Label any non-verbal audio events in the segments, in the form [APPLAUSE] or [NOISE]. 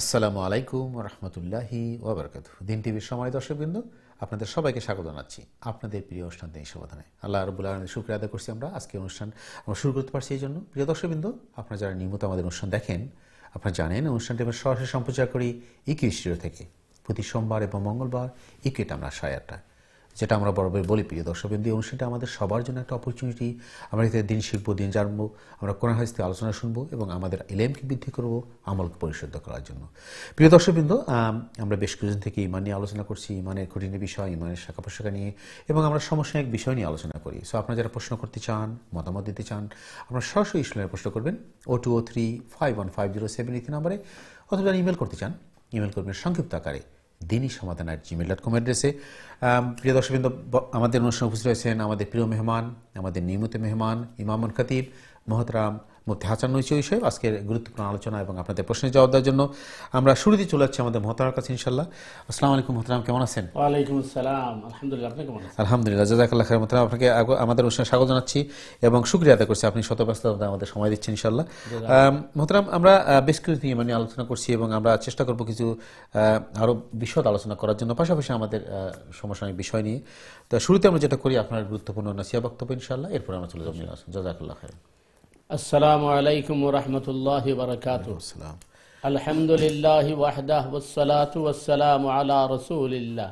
আসসালামু আলাইকুম রহমতুল্লাহি ওবরকাত দিন টিভির সময় দর্শকবৃন্দ আপনাদের সবাইকে স্বাগত জানাচ্ছি আপনাদের প্রিয় অনুষ্ঠান এই সমাধানে আল্লাহ রবুল আলমের শুক্রিয়া আদায় করছি আমরা আজকে অনুষ্ঠান আমরা শুরু করতে পারছি এই জন্য প্রিয় দর্শকবৃন্দ আপনারা যারা নিয়মিত আমাদের অনুষ্ঠান দেখেন আপনারা জানেন অনুষ্ঠানটি আমরা সরাসরি সম্প্রচার করি ইকি স্টুডিও থেকে প্রতি সোমবার এবং মঙ্গলবার ইকুয়েট আমরা সাড়ে আটটায় যেটা আমরা বরাবর বলি প্রিয় দর্শকবৃন্দ এই অনুষ্ঠানটা আমাদের সবার জন্য একটা অপরচুনিটি আমরা এতে দিন শিখব দিন জানবো আমরা কোন হাজতে থেকে আলোচনা শুনবো এবং আমাদের এলএমকে বৃদ্ধি করব আমলকে পরিশুদ্ধ করার জন্য প্রিয় দর্শকবৃন্দ আমরা বেশ কিছুদিন থেকে ইমান নিয়ে আলোচনা করছি ইমানের কঠিন বিষয় ইমানের শাখা পোশাকা নিয়ে এবং আমরা সমসাময়িক বিষয় নিয়ে আলোচনা করি সো আপনারা যারা প্রশ্ন করতে চান মতামত দিতে চান আপনারা সরাসরি ইসলামের প্রশ্ন করবেন o two o three five one five zero seven এই নাম্বারে অথবা ইমেল করতে চান ইমেল করবেন সংক্ষিপ্ত আকারে দিনই সমাধান আর জিমেল ডট কম অ্যাড্রেসে প্রিয় দর্শকবৃন্দ আমাদের অনুষ্ঠানে উপস্থিত রয়েছেন আমাদের প্রিয় মেহমান আমাদের নিয়মিত মেহমান ইমামুল খাতিব মহতরাম মধ্যে হাসান নৈশ ওই সাহেব আজকের গুরুত্বপূর্ণ আলোচনা এবং আপনাদের প্রশ্নের জবাব দেওয়ার জন্য আমরা শুরু দিয়ে চলে যাচ্ছি আমাদের মহতার কাছে ইনশাল্লাহ আসসালামু আলাইকুম মহতারাম কেমন আছেন ওয়ালাইকুম আসসালাম আলহামদুলিল্লাহ আলহামদুলিল্লাহ জাজাকাল্লাহ খাই মহতারাম আপনাকে আমাদের অনুষ্ঠানে স্বাগত জানাচ্ছি এবং শুক্রিয়া আদায় করছি আপনি শতব্যস্ত আমাদের সময় দিচ্ছেন ইনশাল্লাহ মহতারাম আমরা বেশ কিছু নিয়ে মানে আলোচনা করছি এবং আমরা চেষ্টা করব কিছু আরও বিশদ আলোচনা করার জন্য পাশাপাশি আমাদের সমসাময়িক বিষয় নিয়ে তো শুরুতে আমরা যেটা করি আপনার গুরুত্বপূর্ণ নাসিয়া বক্তব্য ইনশাল্লাহ এরপর আমরা চলে যাবো জাজাকাল্লাহ খাই السلام عليكم ورحمة الله وبركاته السلام. الحمد لله وحده والصلاة والسلام على رسول الله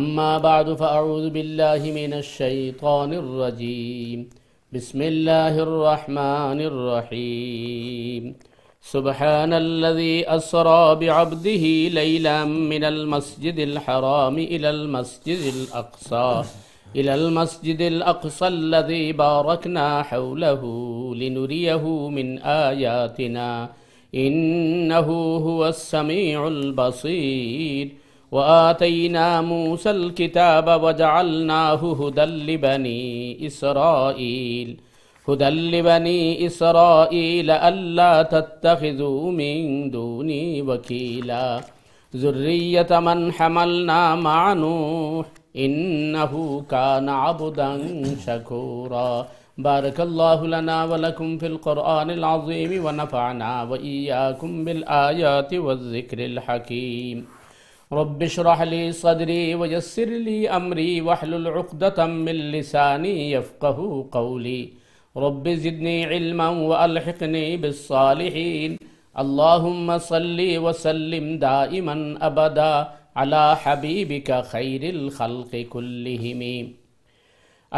أما بعد فأعوذ بالله من الشيطان الرجيم بسم الله الرحمن الرحيم سبحان الذي أسرى بعبده ليلا من المسجد الحرام إلى المسجد الأقصى إلى المسجد الأقصى الذي باركنا حوله لنريه من آياتنا إنه هو السميع البصير وآتينا موسى الكتاب وجعلناه هدى لبني إسرائيل هدى لبني إسرائيل ألا تتخذوا من دوني وكيلا ذرية من حملنا مع نوح انََََََََََو کا ناب شکور بارک اللہ قرآم و ذکر الحکم رب شرحلی صدری و سلی امری وحل العدملسانی رب ذدنی علم و الحقن بسالحین اللہ مسلی وسلیم وسلم دائما ابدا আলা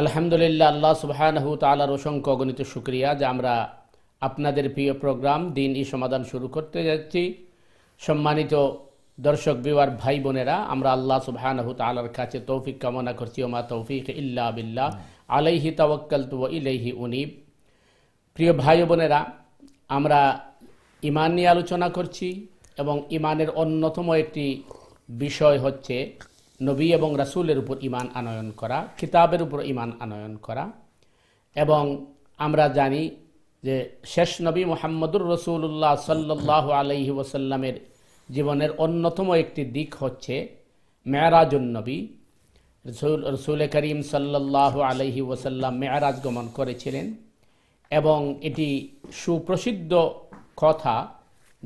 আলহামদুলিল্লাহ আল্লাহ সুবাহানহু তালার অসংখ্য অগণিত শুক্রিয়া যে আমরা আপনাদের প্রিয় প্রোগ্রাম দিন ই সমাধান শুরু করতে যাচ্ছি সম্মানিত দর্শক বিওয়ার ভাই বোনেরা আমরা আল্লাহ সুবাহানহু তালার কাছে তৌফিক কামনা করছি ওমা তৌফিক ইল্লা বিল্লাহ আলাইহি তাওয়াক্কাল তু ইলাইহি উনিব প্রিয় ভাই বোনেরা আমরা ইমান নিয়ে আলোচনা করছি এবং ইমানের অন্যতম একটি বিষয় হচ্ছে নবী এবং রাসুলের উপর ইমান আনয়ন করা কিতাবের উপর ইমান আনয়ন করা এবং আমরা জানি যে শেষ নবী মোহাম্মদুর রসুল্লাহ সাল্লাহ আলহি ওসাল্লামের জীবনের অন্যতম একটি দিক হচ্ছে মেয়ারাজুল নবী রসুল রসুল করিম সাল্লাহ আলহি ওসাল্লাম মেয়ারাজ গমন করেছিলেন এবং এটি সুপ্রসিদ্ধ কথা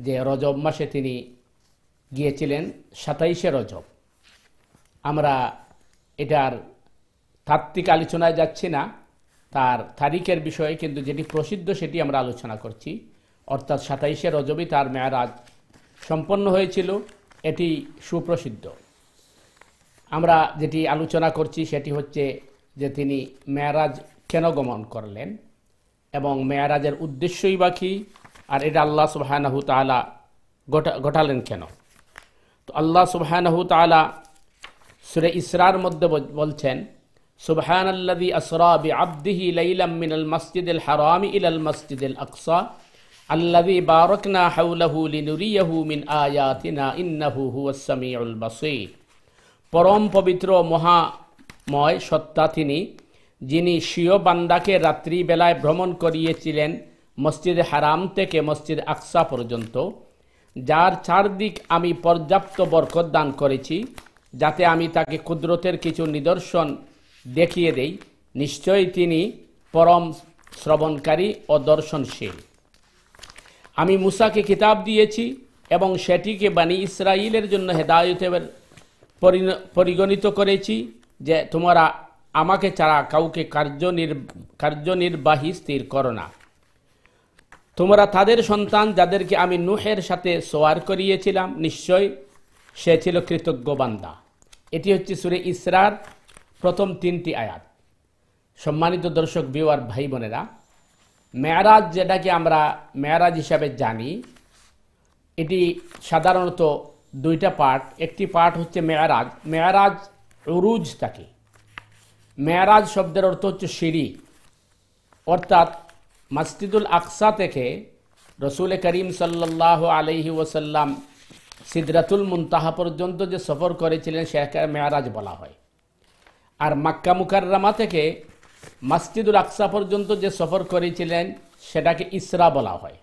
যে রজব মাসে তিনি গিয়েছিলেন সাতাইশে রজব আমরা এটার তাত্ত্বিক আলোচনায় যাচ্ছি না তার তারিখের বিষয়ে কিন্তু যেটি প্রসিদ্ধ সেটি আমরা আলোচনা করছি অর্থাৎ সাতাইশে রজবই তার মেয়ারাজ সম্পন্ন হয়েছিল এটি সুপ্রসিদ্ধ আমরা যেটি আলোচনা করছি সেটি হচ্ছে যে তিনি মেয়ারাজ কেন গমন করলেন এবং মেয়ারাজের উদ্দেশ্যই বাকি আর এটা আল্লাহ সুবাহানাহু তালা গোটা ঘটালেন কেন আল্লাহ সুবহানাহু তালা সুরে ইসরার মধ্যে বলছেন সুবহান আল্লাদি আসরা বি আব্দিহি লাইলাম মিনাল মসজিদুল হারাম ইলাল মসজিদুল আকসা আল্লাদি বারকনা হাউলাহু লিনুরিয়াহু মিন আয়াতিনা ইন্নাহু হুয়াস সামিউল বাসীর পরম পবিত্র মহাময় সত্তা তিনি যিনি স্বীয় বান্দাকে রাত্রিবেলায় ভ্রমণ করিয়েছিলেন মসজিদ হারাম থেকে মসজিদ আকসা পর্যন্ত যার চারদিক আমি পর্যাপ্ত বরকত দান করেছি যাতে আমি তাকে কুদরতের কিছু নিদর্শন দেখিয়ে দেই নিশ্চয়ই তিনি পরম শ্রবণকারী ও দর্শনশীল আমি মুসাকে কিতাব দিয়েছি এবং সেটিকে বানি ইসরায়েলের জন্য হেদায়তের পরিগণিত করেছি যে তোমরা আমাকে ছাড়া কাউকে কার্যনির কার্যনির্বাহী স্থির করো না তোমরা তাদের সন্তান যাদেরকে আমি নুহের সাথে সোয়ার করিয়েছিলাম নিশ্চয় সে ছিল কৃতজ্ঞ বান্দা এটি হচ্ছে সুরে ইসরার প্রথম তিনটি আয়াত সম্মানিত দর্শক বিওয়ার ভাই বোনেরা মেয়ারাজ যেটাকে আমরা মেয়ারাজ হিসাবে জানি এটি সাধারণত দুইটা পার্ট একটি পার্ট হচ্ছে মেয়ারাজ মেয়ারাজ উরুজ থাকে মেয়ারাজ শব্দের অর্থ হচ্ছে সিঁড়ি অর্থাৎ মসজিদুল আকসা থেকে রসুল করিম সাল্লাহ আলহি ওসাল্লাম সিদরাতুল মুনতাহা পর্যন্ত যে সফর করেছিলেন সেটাকে মেয়ারাজ বলা হয় আর মাক্কা মুকাররামা থেকে মসজিদুল আকসা পর্যন্ত যে সফর করেছিলেন সেটাকে ইসরা বলা হয়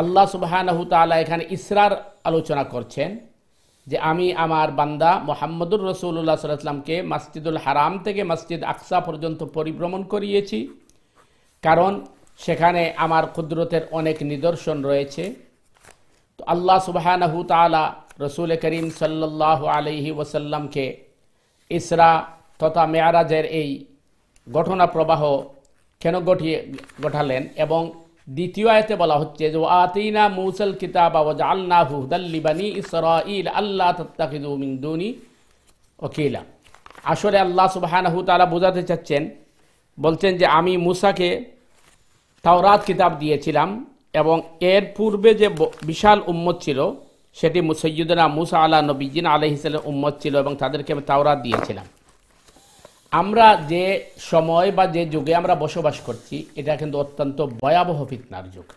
আল্লাহ সুবাহানহু তালা এখানে ইসরার আলোচনা করছেন যে আমি আমার বান্দা মোহাম্মদুর রসুল্লাহ সাল্লামকে মসজিদুল হারাম থেকে মসজিদ আকসা পর্যন্ত পরিভ্রমণ করিয়েছি কারণ সেখানে আমার কুদরতের অনেক নিদর্শন রয়েছে তো আল্লাহ সুবাহানহু তালা রসুল করিম সাল্লাহ আলহি ওসাল্লামকে ইসরা তথা মেয়ারাজের এই ঘটনা প্রবাহ কেন ঘটিয়ে ঘটালেন এবং দ্বিতীয় আয়তে বলা হচ্ছে যে আতিনা মৌসল কিতাব আল্লাহ হুদাল্লিবানী ইসরা ইল আল্লাহ তত্তাকিদুমিন্দুনি ওকিলা আসলে আল্লাহ সুবাহানহু তালা বোঝাতে চাচ্ছেন বলছেন যে আমি মুসাকে তাওরাত কিতাব দিয়েছিলাম এবং এর পূর্বে যে বিশাল উম্মত ছিল সেটি সৈয়দনা মুসা আলা নবীজিন আলহিসের উম্মত ছিল এবং তাদেরকে আমি তাওরাত দিয়েছিলাম আমরা যে সময় বা যে যুগে আমরা বসবাস করছি এটা কিন্তু অত্যন্ত ভয়াবহ ফিতনার যুগ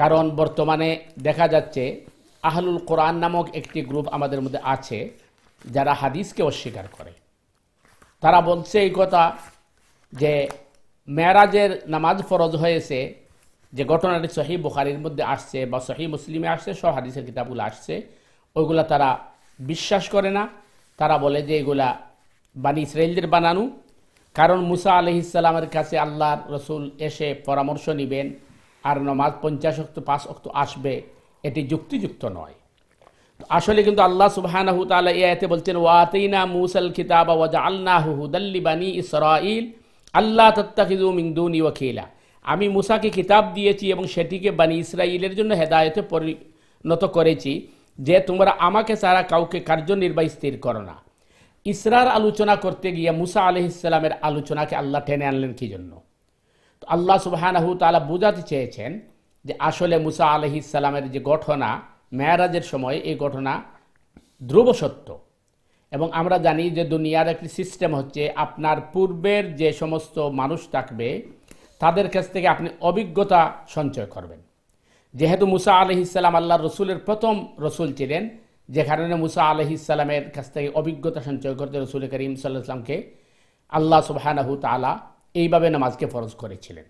কারণ বর্তমানে দেখা যাচ্ছে আহলুল কোরআন নামক একটি গ্রুপ আমাদের মধ্যে আছে যারা হাদিসকে অস্বীকার করে তারা বলছে এই কথা যে মেয়ারাজের নামাজ ফরজ হয়েছে যে ঘটনাটি সহি বুখারির মধ্যে আসছে বা সহি মুসলিমে আসছে সব হাদিসের কিতাবগুলো আসছে ওইগুলা তারা বিশ্বাস করে না তারা বলে যে এগুলা বানি ইসরায়েলদের বানানো কারণ মুসা আলহিসাল্লামের কাছে আল্লাহর রসুল এসে পরামর্শ নেবেন আর নমাজ পঞ্চাশ অক্ত পাঁচ অক্ত আসবে এটি যুক্তিযুক্ত নয় আসলে কিন্তু আল্লাহ সুবাহানাহু তালা ইয়াতে বলছেন ওয়াতেইনা মুসাল খিতাবা ওয়াজা আল্লাহ হুদাল্লি বানি ইসরা আল্লাহ তত্তাকিজু মিংদুনি আমি মুসাকে কিতাব দিয়েছি এবং সেটিকে বানি ইসরায়েলের জন্য হেদায়তে পরিণত করেছি যে তোমরা আমাকে ছাড়া কাউকে কার্যনির্বাহী স্থির করো না ইসরার আলোচনা করতে গিয়ে মুসা আলহ ইসলামের আলোচনাকে আল্লাহ টেনে আনলেন কি জন্য তো আল্লাহ সুবাহানাহু তালা বোঝাতে চেয়েছেন যে আসলে মুসা আলহ ইসলামের যে ঘটনা মেয়ারাজের সময় এই ঘটনা ধ্রুব সত্য এবং আমরা জানি যে দুনিয়ার একটি সিস্টেম হচ্ছে আপনার পূর্বের যে সমস্ত মানুষ থাকবে তাদের কাছ থেকে আপনি অভিজ্ঞতা সঞ্চয় করবেন যেহেতু মুসা আলহ ইসলাম আল্লাহ রসুলের প্রথম রসুল ছিলেন যে কারণে মুসা আলহ ইসলামের কাছ থেকে অভিজ্ঞতা সঞ্চয় করতে রসুল করিম সাল্লাহ ইসলামকে আল্লাহ সুবাহানাহু তালা এইভাবে নামাজকে ফরজ করেছিলেন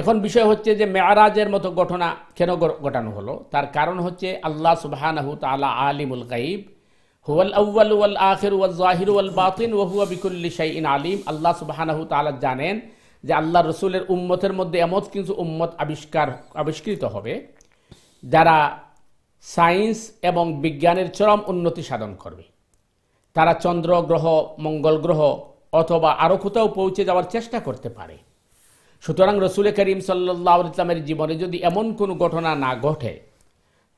এখন বিষয় হচ্ছে যে মেয়ারাজের মতো ঘটনা কেন ঘটানো হলো তার কারণ হচ্ছে আল্লাহ সুবাহানাহু তালা আলিমুল গাইব হুয়াল আউ্ল ওয়াল আখির ওয়াল জাহির ওয়াল বাতিন ওহুয়া বিকুল্লি শাইন আলিম আল্লাহ সুবাহানাহু তালা জানেন যে আল্লাহ রসুলের উম্মতের মধ্যে এমন কিছু উম্মত আবিষ্কার আবিষ্কৃত হবে যারা সায়েন্স এবং বিজ্ঞানের চরম উন্নতি সাধন করবে তারা চন্দ্র গ্রহ মঙ্গল গ্রহ অথবা আরও কোথাও পৌঁছে যাওয়ার চেষ্টা করতে পারে সুতরাং রসুল করিম সাল্লাহ ইসলামের জীবনে যদি এমন কোনো ঘটনা না ঘটে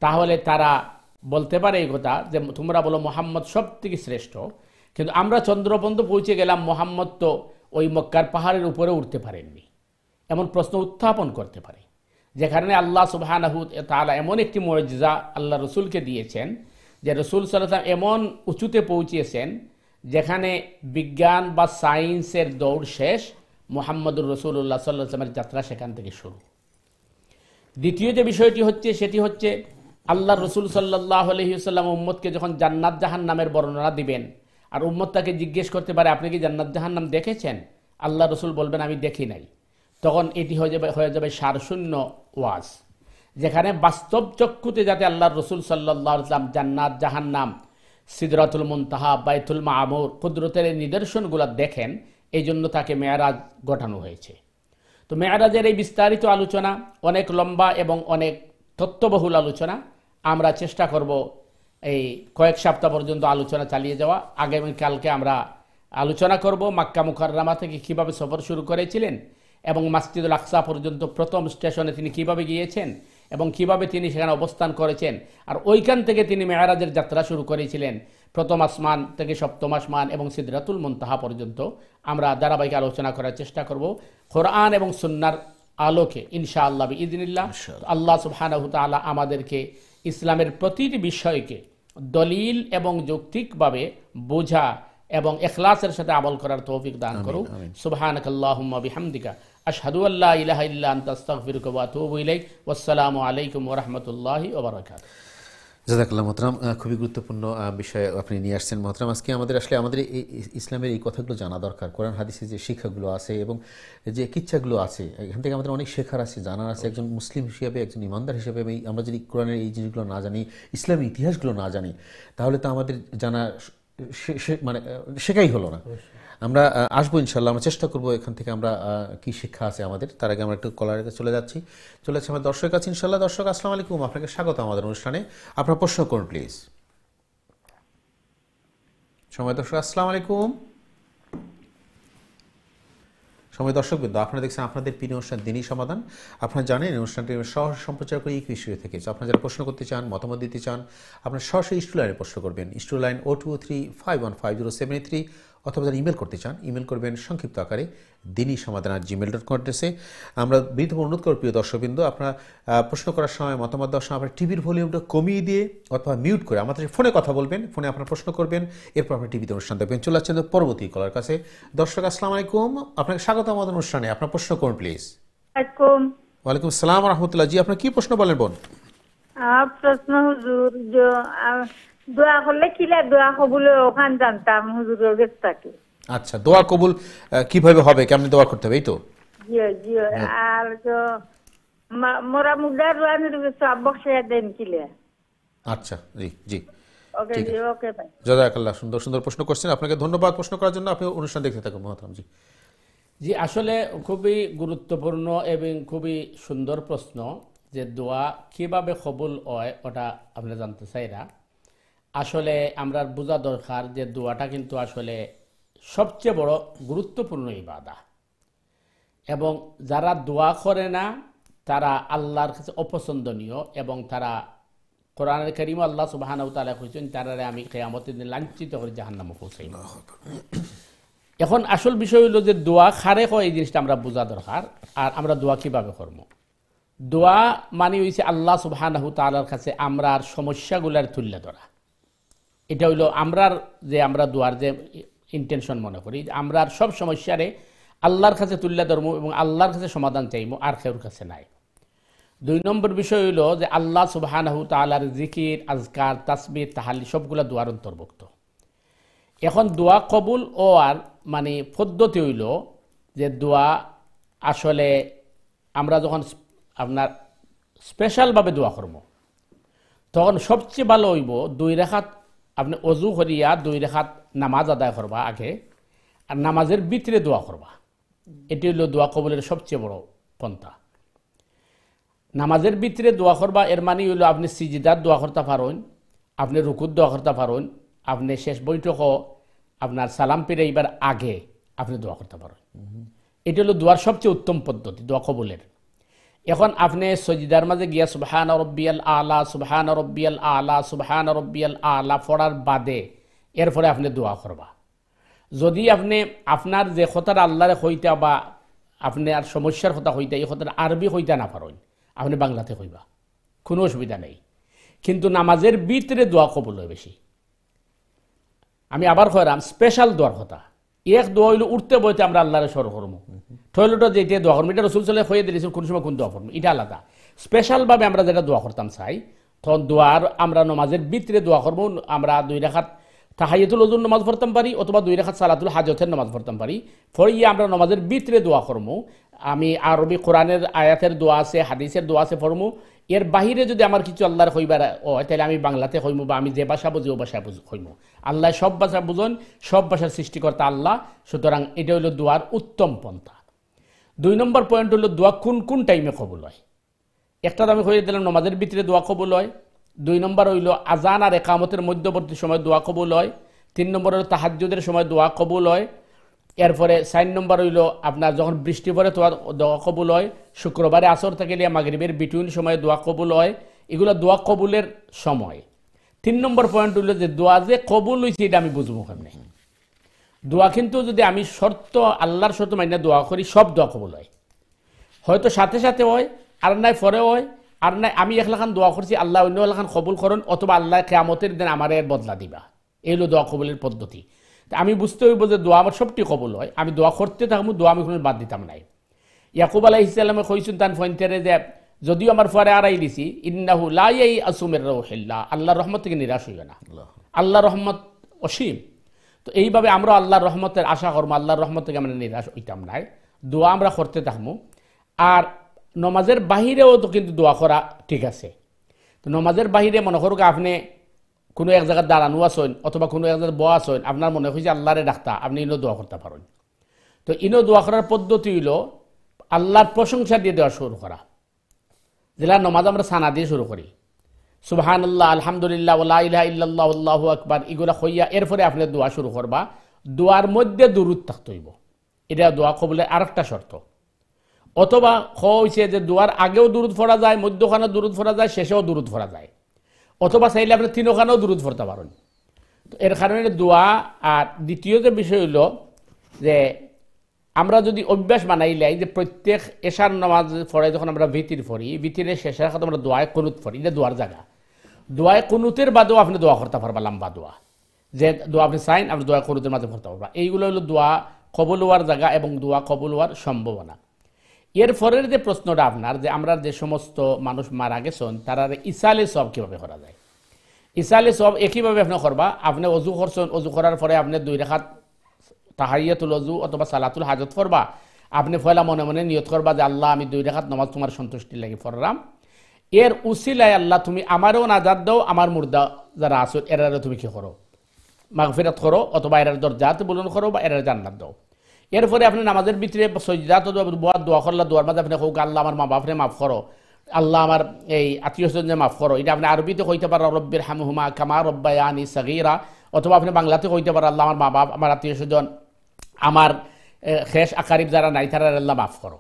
তাহলে তারা বলতে পারে এই কথা যে তোমরা বলো মোহাম্মদ সব থেকে শ্রেষ্ঠ কিন্তু আমরা চন্দ্রপন্ত পৌঁছে গেলাম মোহাম্মদ তো ওই মক্কার পাহাড়ের উপরে উঠতে পারেননি এমন প্রশ্ন উত্থাপন করতে পারে যে কারণে আল্লাহ সুবাহানাহুদ তাহলে এমন একটি মর্যাদা আল্লাহ রসুলকে দিয়েছেন যে রসুল সাল্লাম এমন উঁচুতে পৌঁছিয়েছেন যেখানে বিজ্ঞান বা সায়েন্সের দৌড় শেষ মোহাম্মদুর রসুল্লাহ সাল্লা সাল্লামের যাত্রা সেখান থেকে শুরু দ্বিতীয় যে বিষয়টি হচ্ছে সেটি হচ্ছে আল্লাহ রসুল সাল্লাহ আলহিউসাল্লাম উম্মদকে যখন জান্নাত জাহান নামের বর্ণনা দিবেন আর উম্মদ তাকে জিজ্ঞেস করতে পারে আপনি কি জান্নাত জাহান নাম দেখেছেন আল্লাহ রসুল বলবেন আমি দেখি নাই তখন এটি হয়ে যাবে হয়ে যাবে সারশূন্য ওয়াজ যেখানে বাস্তব চক্ষুতে যাতে আল্লাহ রসুল সাল্লাহ ইসলাম জান্নাত নাম সিদরাতুল মুনতাহা বাইতুল মামুর কুদরতের এই নিদর্শনগুলো দেখেন এই জন্য তাকে মেয়ারাজ ঘটানো হয়েছে তো মেয়ারাজের এই বিস্তারিত আলোচনা অনেক লম্বা এবং অনেক তত্ত্ববহুল আলোচনা আমরা চেষ্টা করব এই কয়েক সপ্তাহ পর্যন্ত আলোচনা চালিয়ে যাওয়া আগামীকালকে আমরা আলোচনা করব মাক্কা মুকাররামা থেকে কীভাবে সফর শুরু করেছিলেন এবং মাসজিদুল আকসা পর্যন্ত প্রথম স্টেশনে তিনি কিভাবে গিয়েছেন এবং কিভাবে তিনি সেখানে অবস্থান করেছেন আর ওইখান থেকে তিনি মেয়ারাজের যাত্রা শুরু করেছিলেন প্রথম আসমান থেকে সপ্তম আসমান এবং সিদ্ধাতুল মন্তাহা পর্যন্ত আমরা ধারাবাহিক আলোচনা করার চেষ্টা করব কোরআন এবং সুন্নার আলোকে আল্লাহ ইদিনিল্লাহ আল্লাহ সুবহানাহু তাআলা আমাদেরকে ইসলামের প্রতিটি বিষয়কে দলিল এবং যৌক্তিকভাবে বোঝা এবং এখলাসের সাথে আমল করার তৌফিক দান করো সুবাহিকা বিহামদিকা আশহাদু আল্লা ইলাহা ইল্লা আনতা আস্তাগফিরুকা আলাইকুম ওয়া ওবরাকাত জাজাকাল্লাহ মোহতরাম খুবই গুরুত্বপূর্ণ বিষয় আপনি নিয়ে আসছেন মহতরাম আজকে আমাদের আসলে আমাদের এই ইসলামের এই কথাগুলো জানা দরকার কোরআন হাদিসে যে শিক্ষাগুলো আছে এবং যে কিচ্ছাগুলো আছে এখান থেকে আমাদের অনেক শেখার আছে জানার আছে একজন মুসলিম হিসেবে একজন ইমানদার হিসেবে আমরা যদি কোরআনের এই জিনিসগুলো না জানি ইসলামী ইতিহাসগুলো না জানি তাহলে তো আমাদের জানা মানে শেখাই হলো না আমরা আসবো ইনশাল্লাহ আমরা চেষ্টা করবো এখান থেকে আমরা কি শিক্ষা আছে আমাদের তার আগে আমরা একটু কলার চলে যাচ্ছি চলে যাচ্ছি আমার দর্শকের কাছে ইনশাল্লাহ দর্শক আসসালাম আলাইকুম আপনাকে স্বাগত আমাদের অনুষ্ঠানে আপনার প্রশ্ন করুন প্লিজ সময় দর্শক আসসালাম আলাইকুম সময় দর্শক দর্শকবৃন্দ আপনারা দেখছেন আপনাদের প্রিয় অনুষ্ঠান দিনই সমাধান আপনারা জানেন অনুষ্ঠানটি সহ সম্প্রচার করে ইকু থেকে আপনারা যারা প্রশ্ন করতে চান মতামত দিতে চান আপনারা সরাসরি স্টুলাইনে প্রশ্ন করবেন স্টুলাইন o two three five one five zero seven three অথবা যারা ইমেল করতে চান ইমেল করবেন সংক্ষিপ্ত আকারে দিনই সমাধান আর জিমেল ডট কম অ্যাড্রেসে আমরা বৃদ্ধ অনুরোধ করব প্রিয় দর্শকবৃন্দ আপনারা প্রশ্ন করার সময় মতামত দেওয়ার সময় আপনার টিভির ভলিউমটা কমিয়ে দিয়ে অথবা মিউট করে আমাদের ফোনে কথা বলবেন ফোনে আপনার প্রশ্ন করবেন এরপর আপনার টিভিতে অনুষ্ঠান দেখবেন চলে আসছেন পরবর্তী কলার কাছে দর্শক আসসালাম আলাইকুম আপনাকে স্বাগত আমাদের অনুষ্ঠানে আপনার প্রশ্ন করুন প্লিজ ওয়ালাইকুম সালাম রহমতুল্লাহ জি আপনার কি প্রশ্ন বলেন বোন প্রশ্ন হুজুর দোয়া করলে কিলা দোয়া কবুল ওখান জানতাম হুজুরের কাছে থাকি আচ্ছা দোয়া কবুল কিভাবে হবে কেমনে দোয়া করতে হবে এই তো হ্যাঁ। আর তো মোরা মুদার রানির সব বক্সিয়া দেন কিলে আচ্ছা জি জি জজাকাল্লাহ সুন্দর সুন্দর প্রশ্ন করছেন আপনাকে ধন্যবাদ প্রশ্ন করার জন্য আপনি অনুষ্ঠান দেখতে থাকুন মহাতারাম জি জি আসলে খুবই গুরুত্বপূর্ণ এবং খুবই সুন্দর প্রশ্ন যে দোয়া কিভাবে কবুল হয় ওটা আমরা জানতে চাই না আসলে আমরা বোঝা দরকার যে দোয়াটা কিন্তু আসলে সবচেয়ে বড় গুরুত্বপূর্ণ ইবাদা এবং যারা দোয়া করে না তারা আল্লাহর কাছে অপছন্দনীয় এবং তারা কোরআনের কারিম আল্লাহ সুবাহানাউ তালা কইছেন তারারে আমি কেয়ামতের দিন লাঞ্ছিত করে জাহান্নাম খুঁজছি এখন আসল বিষয় হলো যে দোয়া খারে হয় এই জিনিসটা আমরা বোঝা দরকার আর আমরা দোয়া কীভাবে করবো দোয়া মানে হইছে আল্লাহ সুবাহানাহু তালার কাছে আমরা আর সমস্যাগুলার তুলে ধরা এটা হইল আমরার যে আমরা দোয়ার যে ইন্টেনশন মনে করি আমরা সব সমস্যারে আল্লাহর কাছে তুল্লা ধর্ম এবং আল্লাহর কাছে সমাধান চাইব আর কেউর কাছে নাই দুই নম্বর বিষয় হইল যে আল্লাহ সুবাহানাহু তাল্লার জিকির আজকার তাসবির তাহালি সবগুলা দোয়ার অন্তর্ভুক্ত এখন দোয়া কবুল ও আর মানে পদ্ধতি হইল যে দোয়া আসলে আমরা যখন আপনার স্পেশালভাবে দোয়া করব তখন সবচেয়ে ভালো হইব দুই রেখাত আপনি অজু করিয়া দুই রেখাত নামাজ আদায় করবা আগে আর নামাজের ভিতরে দোয়া করবা এটি হলো দোয়া কবলের সবচেয়ে বড় পন্থা নামাজের ভিতরে দোয়া করবা এর মানে হইল আপনি সিজিদার দোয়া করতে পারেন আপনি রুকুর দোয়া করতে পারেন আপনি শেষ বৈঠক আপনার সালাম পেরে এবার আগে আপনি দোয়া করতে পারেন এটি হলো দোয়ার সবচেয়ে উত্তম পদ্ধতি দোয়া কবলের এখন আপনি সজিদার মাঝে গিয়া সুবহান রব্বিয়াল আলা সুবহান রব্বিয়াল আলা সুবহান রব্বিয়াল আলা পড়ার বাদে এরপরে আপনি দোয়া করবা যদি আপনি আপনার যে কথার আল্লাহরে হইতা বা আপনার সমস্যার কথা হইতা এই কথার আরবি হইতা না পারেন আপনি বাংলাতে হইবা কোনো অসুবিধা নেই কিন্তু নামাজের ভিতরে দোয়া কবল হয় বেশি আমি আবার কইরাম স্পেশাল দোয়ার কথা এক দোয়া হইলে উঠতে বইতে আমরা আল্লাহরে সর করবো তৈলটা যে এটা দোয়া করবো এটা রসুল সাল্লাহ হয়ে দিয়েছিল কোন সময় কোন দোয়া করবো এটা আলাদা স্পেশালভাবে আমরা যেটা দোয়া করতাম চাই তখন দোয়ার আমরা নমাজের ভিতরে দোয়া করবো আমরা দুই রেখাত তাহাইয়াতুল ওজুর নমাজ পড়তাম পারি অথবা দুই রেখাত সালাতুল হাজতের নমাজ পড়তাম পারি ফরিয়ে আমরা নমাজের ভিতরে দোয়া করবো আমি আরবি কোরআনের আয়াতের দোয়া আছে হাদিসের দোয়া আছে ফরমু এর বাহিরে যদি আমার কিছু আল্লাহর হইবার হয় তাহলে আমি বাংলাতে হইমু বা আমি যে ভাষা বুঝি ও ভাষায় বুঝ হইমু আল্লাহ সব ভাষা বুঝন সব ভাষার সৃষ্টিকর্তা আল্লাহ সুতরাং এটা হলো দোয়ার উত্তম পন্থা দুই নম্বর পয়েন্ট হলো দোয়া কোন কোন টাইমে কবুল হয় একটা আমি হয়ে দিলাম নমাজের ভিতরে দোয়া কবুল হয় দুই নম্বর হইল আজান আর একামতের মধ্যবর্তী সময় দোয়া কবুল হয় তিন নম্বর হলো তাহাজুদের সময় দোয়া কবুল হয় এরপরে চার নম্বর হইল আপনার যখন বৃষ্টি পরে তো দোয়া কবুল হয় শুক্রবারে আসর থেকে লিয়া মাগরিবের বিটুইন সময় দোয়া কবুল হয় এগুলো দোয়া কবুলের সময় তিন নম্বর পয়েন্ট হইল যে দোয়া যে কবুল হয়েছে এটা আমি বুঝবো কেমনি দোয়া কিন্তু যদি আমি শর্ত আল্লাহর শর্ত মাইনা দোয়া করি সব দোয়া কবল হয় হয়তো সাথে সাথে হয় আর নাই পরে হয় আর নাই আমি এখলাখান দোয়া করছি আল্লাহ অন্য এলাকান কবুল করুন অথবা আল্লাহ কেয়ামতের দিন আমার এর বদলা দিবা এই হলো দোয়া কবলের পদ্ধতি আমি বুঝতে হইব যে দোয়া আমার সবটি কবল হয় আমি দোয়া করতে থাকবো দোয়া আমি কোনো বাদ দিতাম নাই ইয়াকুব আলাহ ইসলামে কইসুন তান ফন্তেরে যে যদিও আমার ফরে আড়াই দিছি ইন্নাহু লাই আসুমের রহিল্লা আল্লাহর রহমত থেকে নিরাশ হইবে না আল্লাহ রহমত অসীম তো এইভাবে আমরা আল্লাহর রহমতের আশা করবো আল্লাহর রহমত থেকে আমরা নিরাশ ওইটা নাই দোয়া আমরা করতে থাকবো আর নমাজের বাহিরেও তো কিন্তু দোয়া করা ঠিক আছে তো নমাজের বাহিরে মনে করুক আপনি কোনো এক জায়গায় দাঁড়ানো আসেন অথবা কোনো এক জায়গায় বয়া আসেন আপনার মনে হয়েছে আল্লাহরে ডাক্তার আপনি ইনো দোয়া করতে পারেন তো ইনো দোয়া করার পদ্ধতি হইল আল্লাহর প্রশংসা দিয়ে দেওয়া শুরু করা যেটা নমাজ আমরা সানা দিয়ে শুরু করি আল্লাহ আলহামদুলিল্লাহ ওলা ইলাহ ইল্লাহ আল্লাহ আকবার এগুলা হইয়া এরপরে আপনি দোয়া শুরু করবা দোয়ার মধ্যে দূরত থাকতে হইব এটা দোয়া কবলের আরেকটা শর্ত অথবা হয়েছে যে দোয়ার আগেও দূরত ফোরা যায় মধ্যখানে দূরত ফোরা যায় শেষেও দূরত ফোরা যায় অথবা চাইলে আপনি তিনখানেও দূরত ফোরতে পারেন তো এর কারণে দোয়া আর দ্বিতীয় যে বিষয় হলো যে আমরা যদি অভ্যাস বানাই লাই যে প্রত্যেক এশার নামাজ ফরে যখন আমরা ভিতির ফরি ভিতিরের শেষের সাথে আমরা দোয়ায় কুনুত ফরি এটা দোয়ার জায়গা দোয়ায় কুনুতের বাদেও আপনি দোয়া করতে পারবা লম্বা দোয়া যে দোয়া আপনি চাইন আপনি দোয়া কুনুতের মাঝে করতে পারবা এইগুলো হলো দোয়া কবল হওয়ার জায়গা এবং দোয়া কবল হওয়ার সম্ভাবনা এর ফরের যে প্রশ্নটা আপনার যে আমরা যে সমস্ত মানুষ মারা গেছেন তারা ইসালে সব কীভাবে করা যায় ইসালে সব একইভাবে আপনি করবা আপনি অজু করছেন অজু করার পরে আপনি দুই রেখাত তাহাইয়াতুল অজু অথবা সালাতুল হাজত ফরবা আপনি ফয়লা মনে মনে নিয়ত করবা যে আল্লাহ আমি দুই রেখাত নমাজ তোমার সন্তুষ্টি লাগে ফররাম এর উচিলায় আল্লাহ তুমি আমারও নাজাদ দাও আমার মুর্দা যারা আছো এরারে তুমি কি করো মাগফিরাত করো অথবা এরার দরজাতে বলুন করো বা এরার জান্নাত দাও এরপরে আপনি নামাজের ভিতরে সজিদাত দোয়া করলা দোয়ার মাঝে আপনি হোক আল্লাহ আমার মা বাপরে মাফ করো আল্লাহ আমার এই আত্মীয় স্বজনে মাফ করো এটা আপনি আরবিতে কইতে পারো রব্বির হামহুমা কামা রব্বায়ানি সাগিরা অথবা আপনি বাংলাতে কইতে পারো আল্লাহ আমার মা বাপ আমার আত্মীয় স্বজন আমার শেষ আকারিব যারা নাই তারা আল্লাহ মাফ করো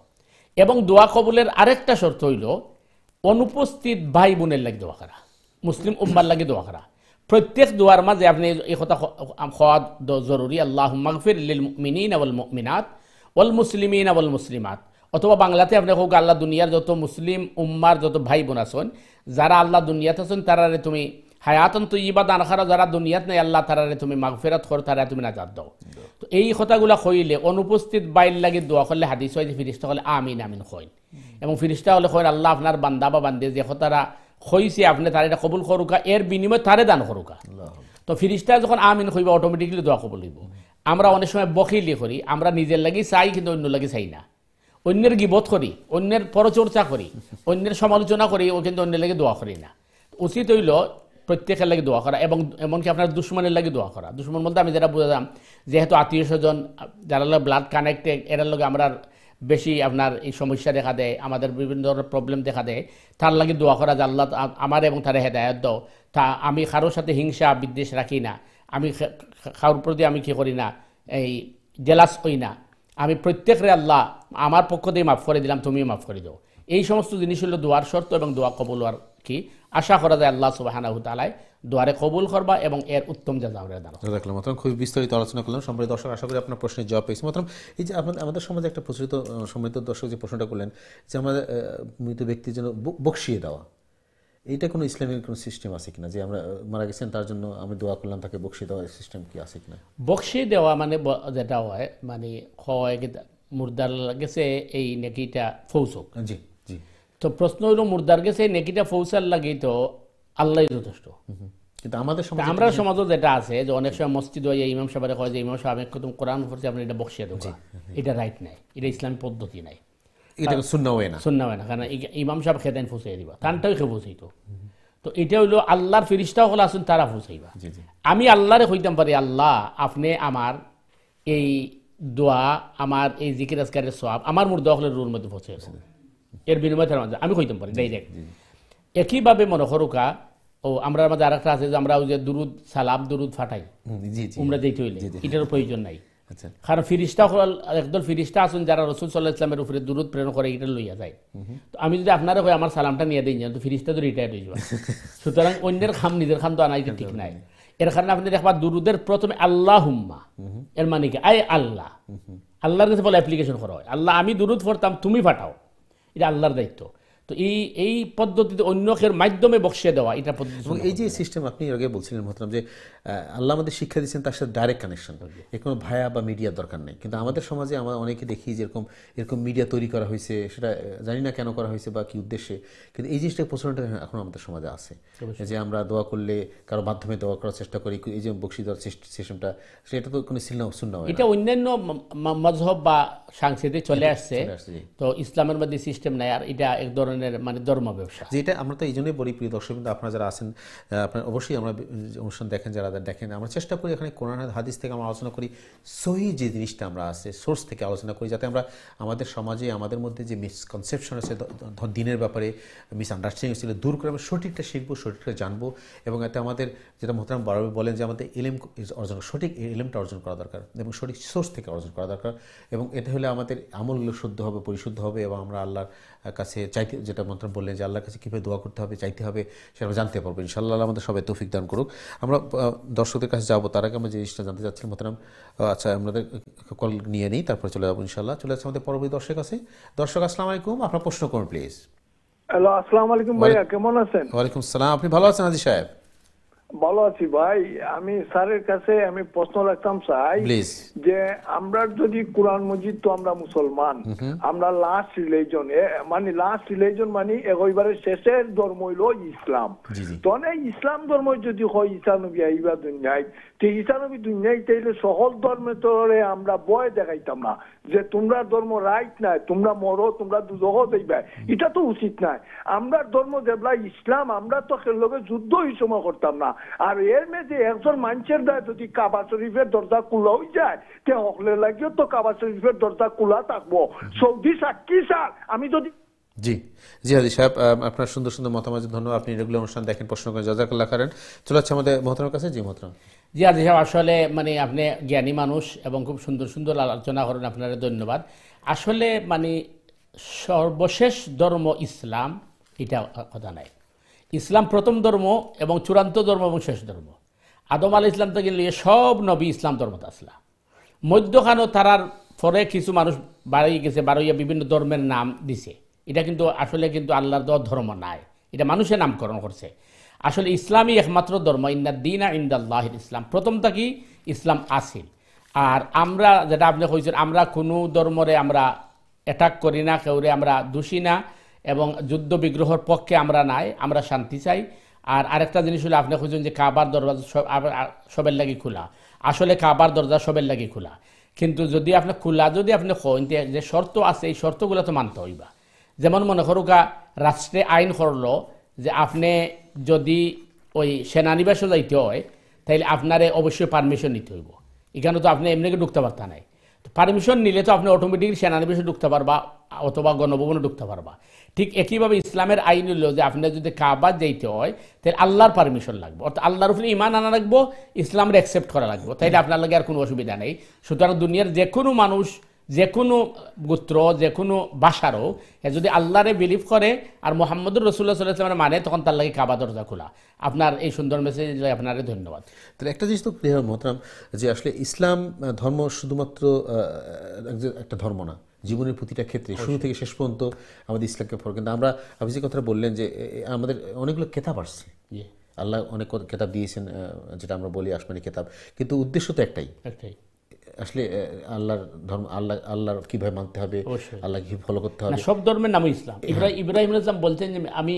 এবং দোয়া কবুলের আরেকটা শর্ত হইল অনুপস্থিত ভাই বোনের লাগে দোয়া করা মুসলিম উম্মার লাগে দোয়া করা প্রত্যেক দোয়ার মাঝে আপনি এই কথা খোয়া জরুরি আল্লাহ মগফির লিল মিনীন আবল মিনাত ওল মুসলিমিন আবল মুসলিমাত অথবা বাংলাতে আপনি হোক আল্লাহ দুনিয়ার যত মুসলিম উম্মার যত ভাই বোন আছেন যারা আল্লাহ দুনিয়াতে আছেন তারা তুমি হায়াতন তুই ইবাদ দান খারা যারা দুনিয়াত নাই আল্লাহ তারারে তুমি মাগফিরাত কর তারা তুমি নাজাদ দাও তো এই কথাগুলো কইলে অনুপস্থিত বাইল লাগি দোয়া করলে হাদিস হয় যে ফিরিস্তা হলে আমিন আমিন কইন এবং ফিরিস্তা হলে কইন আল্লাহ আপনার বান্দা বা বান্দে যে কথারা কইছে আপনি তার এটা কবুল করুকা এর বিনিময়ে তারে দান করুকা তো ফিরিস্তা যখন আমিন কইবা অটোমেটিকলি দোয়া কবুল হইব আমরা অনেক সময় বকিলি করি আমরা নিজের লাগি চাই কিন্তু অন্য লাগি চাই না অন্যের গিবোধ করি অন্যের পরচর্চা করি অন্যের সমালোচনা করি ও কিন্তু অন্যের লাগে দোয়া করি না উচিত হইল প্রত্যেকের লাগে দোয়া করা এবং এমনকি আপনার দুশ্মনের লাগে দোয়া করা দুশ্মন বলতে আমি যেটা বুঝলাম যেহেতু আত্মীয় স্বজন যারা ব্লাড কানেক্টেড এরা লোক আমরা বেশি আপনার এই সমস্যা দেখা দেয় আমাদের বিভিন্ন ধরনের প্রবলেম দেখা দেয় তার লাগে দোয়া করা যে আল্লাহ আমার এবং তার হেদায়ত দাও তা আমি কারোর সাথে হিংসা বিদ্বেষ রাখি না আমি কারোর প্রতি আমি কী করি না এই জেলাস করি না আমি প্রত্যেকরে আল্লাহ আমার পক্ষ দিয়ে মাফ করে দিলাম তুমিও মাফ করে দাও এই সমস্ত জিনিস হলো দোয়ার শর্ত এবং দোয়া কবুল হওয়ার কি আশা করা যায় আল্লাহ সুবাহানাহু তালায় দোয়ারে কবুল করবা এবং এর উত্তম যা আমরা দেখলাম খুবই বিস্তারিত আলোচনা করলাম সম্প্রতি দর্শক আশা করি আপনার প্রশ্নের জবাব পেয়েছি মাত্রম এই যে আমাদের আমাদের সমাজে একটা প্রচলিত সমৃদ্ধ দর্শক যে প্রশ্নটা করলেন যে আমাদের মৃত ব্যক্তির জন্য বকশিয়ে দেওয়া এটা কোনো ইসলামিক কোনো সিস্টেম আছে কিনা যে আমরা মারা গেছেন তার জন্য আমি দোয়া করলাম তাকে বকশিয়ে দেওয়ার সিস্টেম কি আছে কিনা বকশিয়ে দেওয়া মানে যেটা হয় মানে হয় মুর্দার গেছে এই নেকিটা ফৌজ হোক জি তো প্রশ্ন হলো মুর্দারকে সেই নেকিটা পৌঁছার লাগেই তো আল্লাহ যথেষ্ট কিন্তু আমাদের আমরা সমাজও যেটা আছে যে অনেক সময় মসজিদ হয় ইমাম সাহেবের হয় যে ইমাম সাহেব একদম কোরআন পড়ছে আপনি এটা বক্সিয়া দেবো এটা রাইট নাই এটা ইসলামী পদ্ধতি নাই এটা হয় না হয় না কারণ ইমাম সাহেব খেতেন ফুসাই দিবা তো এটা হলো আল্লাহর ফিরিস্তা হল আসুন তারা ফুসাইবা আমি আল্লাহরে হইতাম পারি আল্লাহ আপনি আমার এই দোয়া আমার এই জিকির আসকারের সব আমার মুর্দা হলের রুর মধ্যে আছে এর বিনিময়ে তার আমি কইতাম পারি ডাইরেক্ট একইভাবে মনে করুকা ও আমরা আমাদের আর একটা আছে যে আমরা ওই যে দুরুদ সালাম দুরুদ ফাটাই উমরা যেতে হইলে এটারও প্রয়োজন নাই আচ্ছা। কারণ ফিরিস্তা হল একদল ফিরিস্তা আছেন যারা রসুল সাল্লাহ ইসলামের উপরে দূরত প্রেরণ করে এটা লইয়া যায় তো আমি যদি আপনারা হয়ে আমার সালামটা নিয়ে দিই তো ফিরিস্তা তো রিটায়ার হয়ে যাবে [LAUGHS] সুতরাং অন্যের খাম নিজের খাম তো আনা এটা ঠিক নাই এর কারণে আপনি দেখবা দুরুদের প্রথমে আল্লাহ হুম্মা এর মানে কি আয় আল্লাহ আল্লাহর কাছে বলে অ্যাপ্লিকেশন করা হয় আল্লাহ আমি দুরুদ ফোরতাম তুমি ফাটাও এটা আল্লাহর দায়িত্ব তো এই এই পদ্ধতিতে অন্যকের মাধ্যমে বসিয়ে দেওয়া এটা পদ্ধতি এবং এই যে সিস্টেম আপনি আগে বলছিলেন মহতরাম যে আল্লাহ আমাদের শিক্ষা দিচ্ছেন তার সাথে ডাইরেক্ট কানেকশন এ কোনো ভায়া বা মিডিয়ার দরকার নেই কিন্তু আমাদের সমাজে আমরা অনেকে দেখি যে এরকম এরকম মিডিয়া তৈরি করা হয়েছে সেটা জানি না কেন করা হয়েছে বা কি উদ্দেশ্যে কিন্তু এই জিনিসটা প্রচলনটা এখন আমাদের সমাজে আছে যে আমরা দোয়া করলে কারো মাধ্যমে দোয়া করার চেষ্টা করি এই যে বক্সি দেওয়ার সিস্টেমটা সেটা তো কোনো সিলনা শূন্য এটা অন্যান্য মজহব বা সাংস্কৃতিক চলে আসছে তো ইসলামের মধ্যে সিস্টেম নাই আর এটা এক ধরনের ধরনের মানে ধর্ম ব্যবসা যেটা আমরা তো এই জন্যই বলি প্রিয় দর্শক কিন্তু আপনারা যারা আছেন আপনার অবশ্যই আমরা অনুষ্ঠান দেখেন যারা দেখেন আমরা চেষ্টা করি এখানে কোরআন হাদিস থেকে আমরা আলোচনা করি সহি যে জিনিসটা আমরা আছে সোর্স থেকে আলোচনা করি যাতে আমরা আমাদের সমাজে আমাদের মধ্যে যে মিসকনসেপশন আছে দিনের ব্যাপারে মিস আন্ডারস্ট্যান্ডিং ছিল দূর করে আমরা সঠিকটা শিখবো সঠিকটা জানবো এবং এতে আমাদের যেটা মোহতারাম বারবে বলেন যে আমাদের এলেম অর্জন সঠিক এলেমটা অর্জন করা দরকার এবং সঠিক সোর্স থেকে অর্জন করা দরকার এবং এটা হলে আমাদের আমলগুলো শুদ্ধ হবে পরিশুদ্ধ হবে এবং আমরা আল্লাহর কাছে চাইতে যেটা মন্ত্র বললেন যে আল্লাহর কাছে কীভাবে দোয়া করতে হবে চাইতে হবে সেটা আমরা জানতে পারবো ইনশাল্লাহ আমাদের সবাই তৌফিক দান করুক আমরা দর্শকদের কাছে যাবো তার আগে আমরা যে জিনিসটা জানতে চাচ্ছিলাম মতাম আচ্ছা আমাদের কল নিয়ে নিই তারপরে চলে যাবো ইনশাল্লাহ চলে যাচ্ছে আমাদের পরবর্তী দর্শক আছে দর্শক আসসালাম আলাইকুম আপনার প্রশ্ন করুন প্লিজ হ্যালো আসসালামু আলাইকুম ভাইয়া কেমন আছেন ওয়ালাইকুম আসসালাম আপনি ভালো আছেন আজি সাহেব ভালো আছি ভাই আমি স্যারের কাছে আমি প্রশ্ন রাখতাম চাই যে আমরা যদি কোরআন মজিদ তো আমরা মুসলমান আমরা লাস্ট রিলিজন মানে লাস্ট রিলিজন মানে একইবারের শেষের ধর্ম হইল ইসলাম তো ইসলাম ধর্ম যদি হয় ইসলাম নবী আইবা দুনিয়ায় ইসানবী দুনিয়ায় চাইলে সকল ধর্মে তোরে আমরা বয় দেখাইতাম না যে তোমরা ধর্ম রাইট নাই তোমরা মরো তোমরা দুজহ যাইবে এটা তো উচিত নাই আমরা ধর্ম দেবলা ইসলাম আমরা তো লগে যুদ্ধ এই করতাম না আর এর মেয়ে যে একজন মানুষের দায় যদি কাবা শরীফের দরজা খোলা হয়ে যায় তে হকলে লাগিও তো কাবা শরীফের দরজা খোলা থাকবো সৌদি সাক্ষী স্যার আমি যদি জি জি আজি সাহেব আপনার সুন্দর সুন্দর মতামত ধন্যবাদ আপনি রেগুলার অনুষ্ঠান দেখেন প্রশ্ন করেন জাজাকাল্লা করেন চলে যাচ্ছে আমাদের মহতরার কাছে জি মহতরাম জি হাজি সাহেব আসলে মানে আপনি জ্ঞানী মানুষ এবং খুব সুন্দর সুন্দর আলোচনা করেন আপনারা ধন্যবাদ আসলে মানে সর্বশেষ ধর্ম ইসলাম এটা কথা নাই ইসলাম প্রথম ধর্ম এবং চূড়ান্ত ধর্ম এবং শেষ ধর্ম আদম আল ইসলাম থেকে নিয়ে সব নবী ইসলাম ধর্মত আসলাম মধ্যখানও তারার পরে কিছু মানুষ বাড়িয়ে গেছে বাড়াইয়া বিভিন্ন ধর্মের নাম দিছে এটা কিন্তু আসলে কিন্তু আল্লাহর দেওয়া ধর্ম নাই এটা মানুষে নামকরণ করছে আসলে ইসলামই একমাত্র ধর্ম ইন্না দিন ইন্দাল্লাহির ইসলাম প্রথমটা কি ইসলাম আসিল আর আমরা যেটা আপনি কইছেন আমরা কোনো ধর্মরে আমরা অ্যাটাক করি না কেউরে আমরা দোষী না এবং যুদ্ধ বিগ্রহর পক্ষে আমরা নাই আমরা শান্তি চাই আর আরেকটা জিনিস হলো আপনি খুঁজছেন যে কাবার দরজা সবের লাগি খোলা আসলে কাবার দরজা সবের লাগি খোলা কিন্তু যদি আপনি খোলা যদি আপনি কেন যে শর্ত আছে এই শর্তগুলো তো মানতে হইবা যেমন মনে করুকা রাষ্ট্রে আইন করল যে আপনি যদি ওই সেনানিবাসে যাইতে হয় তাইলে আপনারে অবশ্যই পারমিশন নিতে হইব এখানে তো আপনি এমনি ঢুকতে পারতা নাই তো পারমিশন নিলে তো আপনি অটোমেটিক সেনানিবাসে ঢুকতে পারবা অথবা গণভবনে ঢুকতে পারবা ঠিক একইভাবে ইসলামের আইন হইল যে আপনার যদি কাবাদ যাইতে হয় তাহলে আল্লাহর পারমিশন লাগবে অর্থাৎ আল্লাহর উপরে ইমান আনা লাগবো ইসলামের অ্যাকসেপ্ট করা লাগবে তাইলে আপনার লাগে আর কোনো অসুবিধা নেই সুতরাং দুনিয়ার যে কোনো মানুষ যে কোনো গোত্র যে কোনো বাসারও যদি আল্লাহরে বিলিভ করে আর মোহাম্মদুর রসুল্লাহ সাল্লাহামের মানে তখন তার লাগে কাবা দরজা খোলা আপনার এই সুন্দর মেসেজ আপনারে ধন্যবাদ তাহলে একটা জিনিস তো মহতারাম যে আসলে ইসলাম ধর্ম শুধুমাত্র একটা ধর্ম না জীবনের প্রতিটা ক্ষেত্রে শুরু থেকে শেষ পর্যন্ত আমাদের ইসলামকে ফল কিন্তু আমরা আপনি যে কথাটা বললেন যে আমাদের অনেকগুলো কেতাব আসছে আল্লাহ অনেক কেতাব দিয়েছেন যেটা আমরা বলি আসমানি কেতাব কিন্তু উদ্দেশ্য তো একটাই একটাই আসলে আল্লাহর ধর্ম আল্লাহ আল্লাহর কীভাবে মানতে হবে আল্লাহ কী ফলো করতে হবে সব ধর্মের নামই ইসলাম হ্যাঁ। ইব্রাহিম ইব্রাহিম ইসলাম বলছেন যে আমি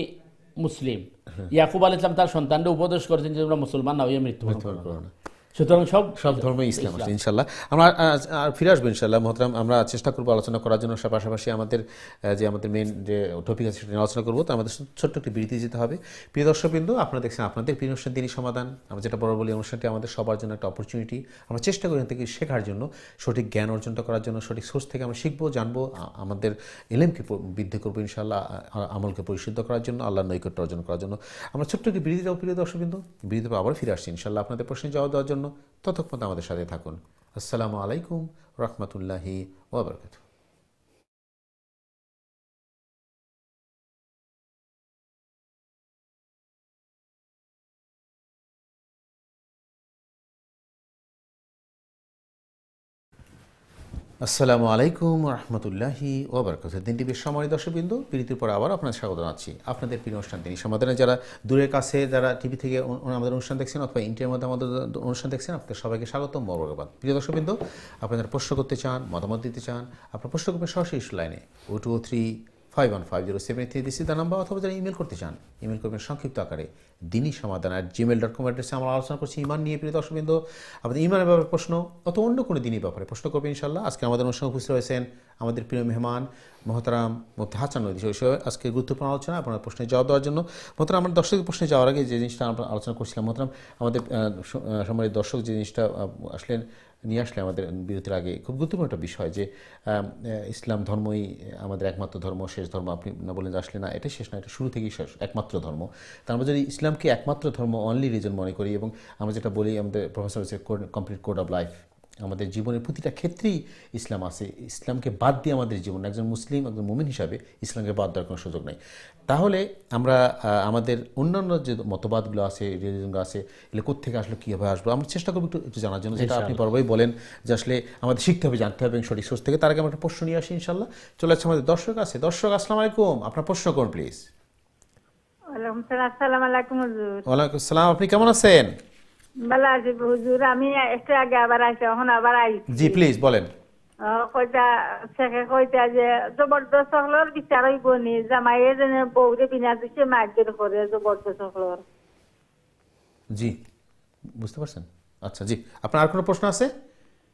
মুসলিম হ্যাঁ। ইয়াকুব আল ইসলাম তার সন্তানরা উপদেশ করেছেন যে তোমরা মুসলমান না হয়ে মৃত্যু সুতরাং সব সব ধর্মই ইসলাম আছে ইনশাল্লাহ আমরা আর ফিরে আসবো ইনশাল্লাহ মহতরাম আমরা চেষ্টা করবো আলোচনা করার জন্য পাশাপাশি আমাদের যে আমাদের মেন যে টপিক আছে সেটা আলোচনা করবো তো আমাদের ছোট্ট একটি বিরতি যেতে হবে প্রিয় দর্শকবিন্দু আপনারা দেখছেন আপনাদের প্রিয় অনুষ্ঠান তিনি সমাধান আমরা যেটা বড় বলি অনুষ্ঠানটি আমাদের সবার জন্য একটা অপরচুনিটি আমরা চেষ্টা করি থেকে শেখার জন্য সঠিক জ্ঞান অর্জনটা করার জন্য সঠিক সোর্স থেকে আমরা শিখবো জানবো আমাদের এলেমকে বৃদ্ধি করবো ইনশাল্লাহ আমলকে পরিশুদ্ধ করার জন্য আল্লাহ নৈকট্য অর্জন করার জন্য আমরা ছোট্ট একটি বিরতি যাবো প্রিয় দর্শকবিন্দু বিরতি আবার ফিরে আসছি ইনশাল্লাহ আপনাদের প্রশ্নে জবাব দেওয়ার জন্য জন্য ততক্ষণ আমাদের সাথে থাকুন আসসালামু আলাইকুম রহমতুল্লাহি ওবরকাতু আসসালামু আলাইকুম রহমতুল্লাহি ওবরকত দিনটি বেশ সময় দর্শকবিন্দু প্রীতির পর আবার আপনার স্বাগত জানাচ্ছি আপনাদের প্রিয় অনুষ্ঠান তিনি সমাধানে যারা দূরের কাছে যারা টিভি থেকে আমাদের অনুষ্ঠান দেখছেন অথবা ইন্টারনেটের মধ্যে আমাদের অনুষ্ঠান দেখছেন আপনাদের সবাইকে স্বাগত মরবাদ প্রিয় দর্শকবিন্দু আপনারা প্রশ্ন করতে চান মতামত দিতে চান আপনার প্রশ্ন করবেন সরাসরি ইস্যু লাইনে o two o three five one five zero seven three সি নাম্বার অথবা যারা ইমেল করতে চান ইমেল করবেন সংক্ষিপ্ত আকারে দিনই সমাধান আর জিমেল ডট কম অ্যাড্রেসে আমরা আলোচনা করছি ইমান নিয়ে প্রিয় বিন্দু আমাদের ইমানের ব্যাপারে প্রশ্ন অত অন্য কোনো দিনই ব্যাপারে প্রশ্ন করবেন ইনশাল্লাহ আজকে আমাদের অনুষ্ঠান উপস্থিত রয়েছেন আমাদের প্রিয় মেহমান মহতারাম মধ্যে হাসান নদী সে আজকে গুরুত্বপূর্ণ আলোচনা আপনার প্রশ্নে জবাব দেওয়ার জন্য মহতারাম আমার দর্শকের প্রশ্নে যাওয়ার আগে যে জিনিসটা আমরা আলোচনা করছিলাম মহতারাম আমাদের সময়ের দর্শক যে জিনিসটা আসলেন নিয়ে আসলে আমাদের বিরতির আগে খুব গুরুত্বপূর্ণ একটা বিষয় যে ইসলাম ধর্মই আমাদের একমাত্র ধর্ম শেষ ধর্ম আপনি না বলেন আসলে না এটা শেষ না এটা শুরু থেকেই শেষ একমাত্র ধর্ম তা আমরা মানে যদি ইসলামকে একমাত্র ধর্ম অনলি রিজন মনে করি এবং আমরা যেটা বলি আমাদের প্রফেসর হচ্ছে কমপ্লিট কোড অফ লাইফ আমাদের জীবনের প্রতিটা ক্ষেত্রেই ইসলাম আছে ইসলামকে বাদ দিয়ে আমাদের জীবন একজন মুসলিম একজন মুমিন হিসাবে ইসলামকে বাদ দেওয়ার কোনো সুযোগ নেই তাহলে আমরা আমাদের অন্যান্য যে মতবাদগুলো আছে রিলিজনগুলো আছে এগুলো কোথেকে আসলে কীভাবে আসবো আমরা চেষ্টা করবো একটু একটু জানার জন্য যেটা আপনি বরাবরই বলেন যে আসলে আমাদের শিখতে হবে জানতে হবে এবং সঠিক সোর্স থেকে তার আগে আমরা একটা প্রশ্ন নিয়ে আসি ইনশাল্লাহ চলে আসছে আমাদের দর্শক আছে দর্শক আসসালাম আলাইকুম আপনার প্রশ্ন করুন প্লিজ ওয়ালাইকুম আসসালাম আপনি কেমন আছেন ভালো আছি হুজুর আমি একটু আগে আবার আইছি এখন আবার আইছি জি প্লিজ বলেন কইতা কইতা যে জবরদস্ত হলর বিচার হইব নি জামাইয়ে যেন বউরে বিনা দিছে মারধর করে জবরদস্ত হলর জি বুঝতে পারছেন আচ্ছা জি আপনার আর কোনো প্রশ্ন আছে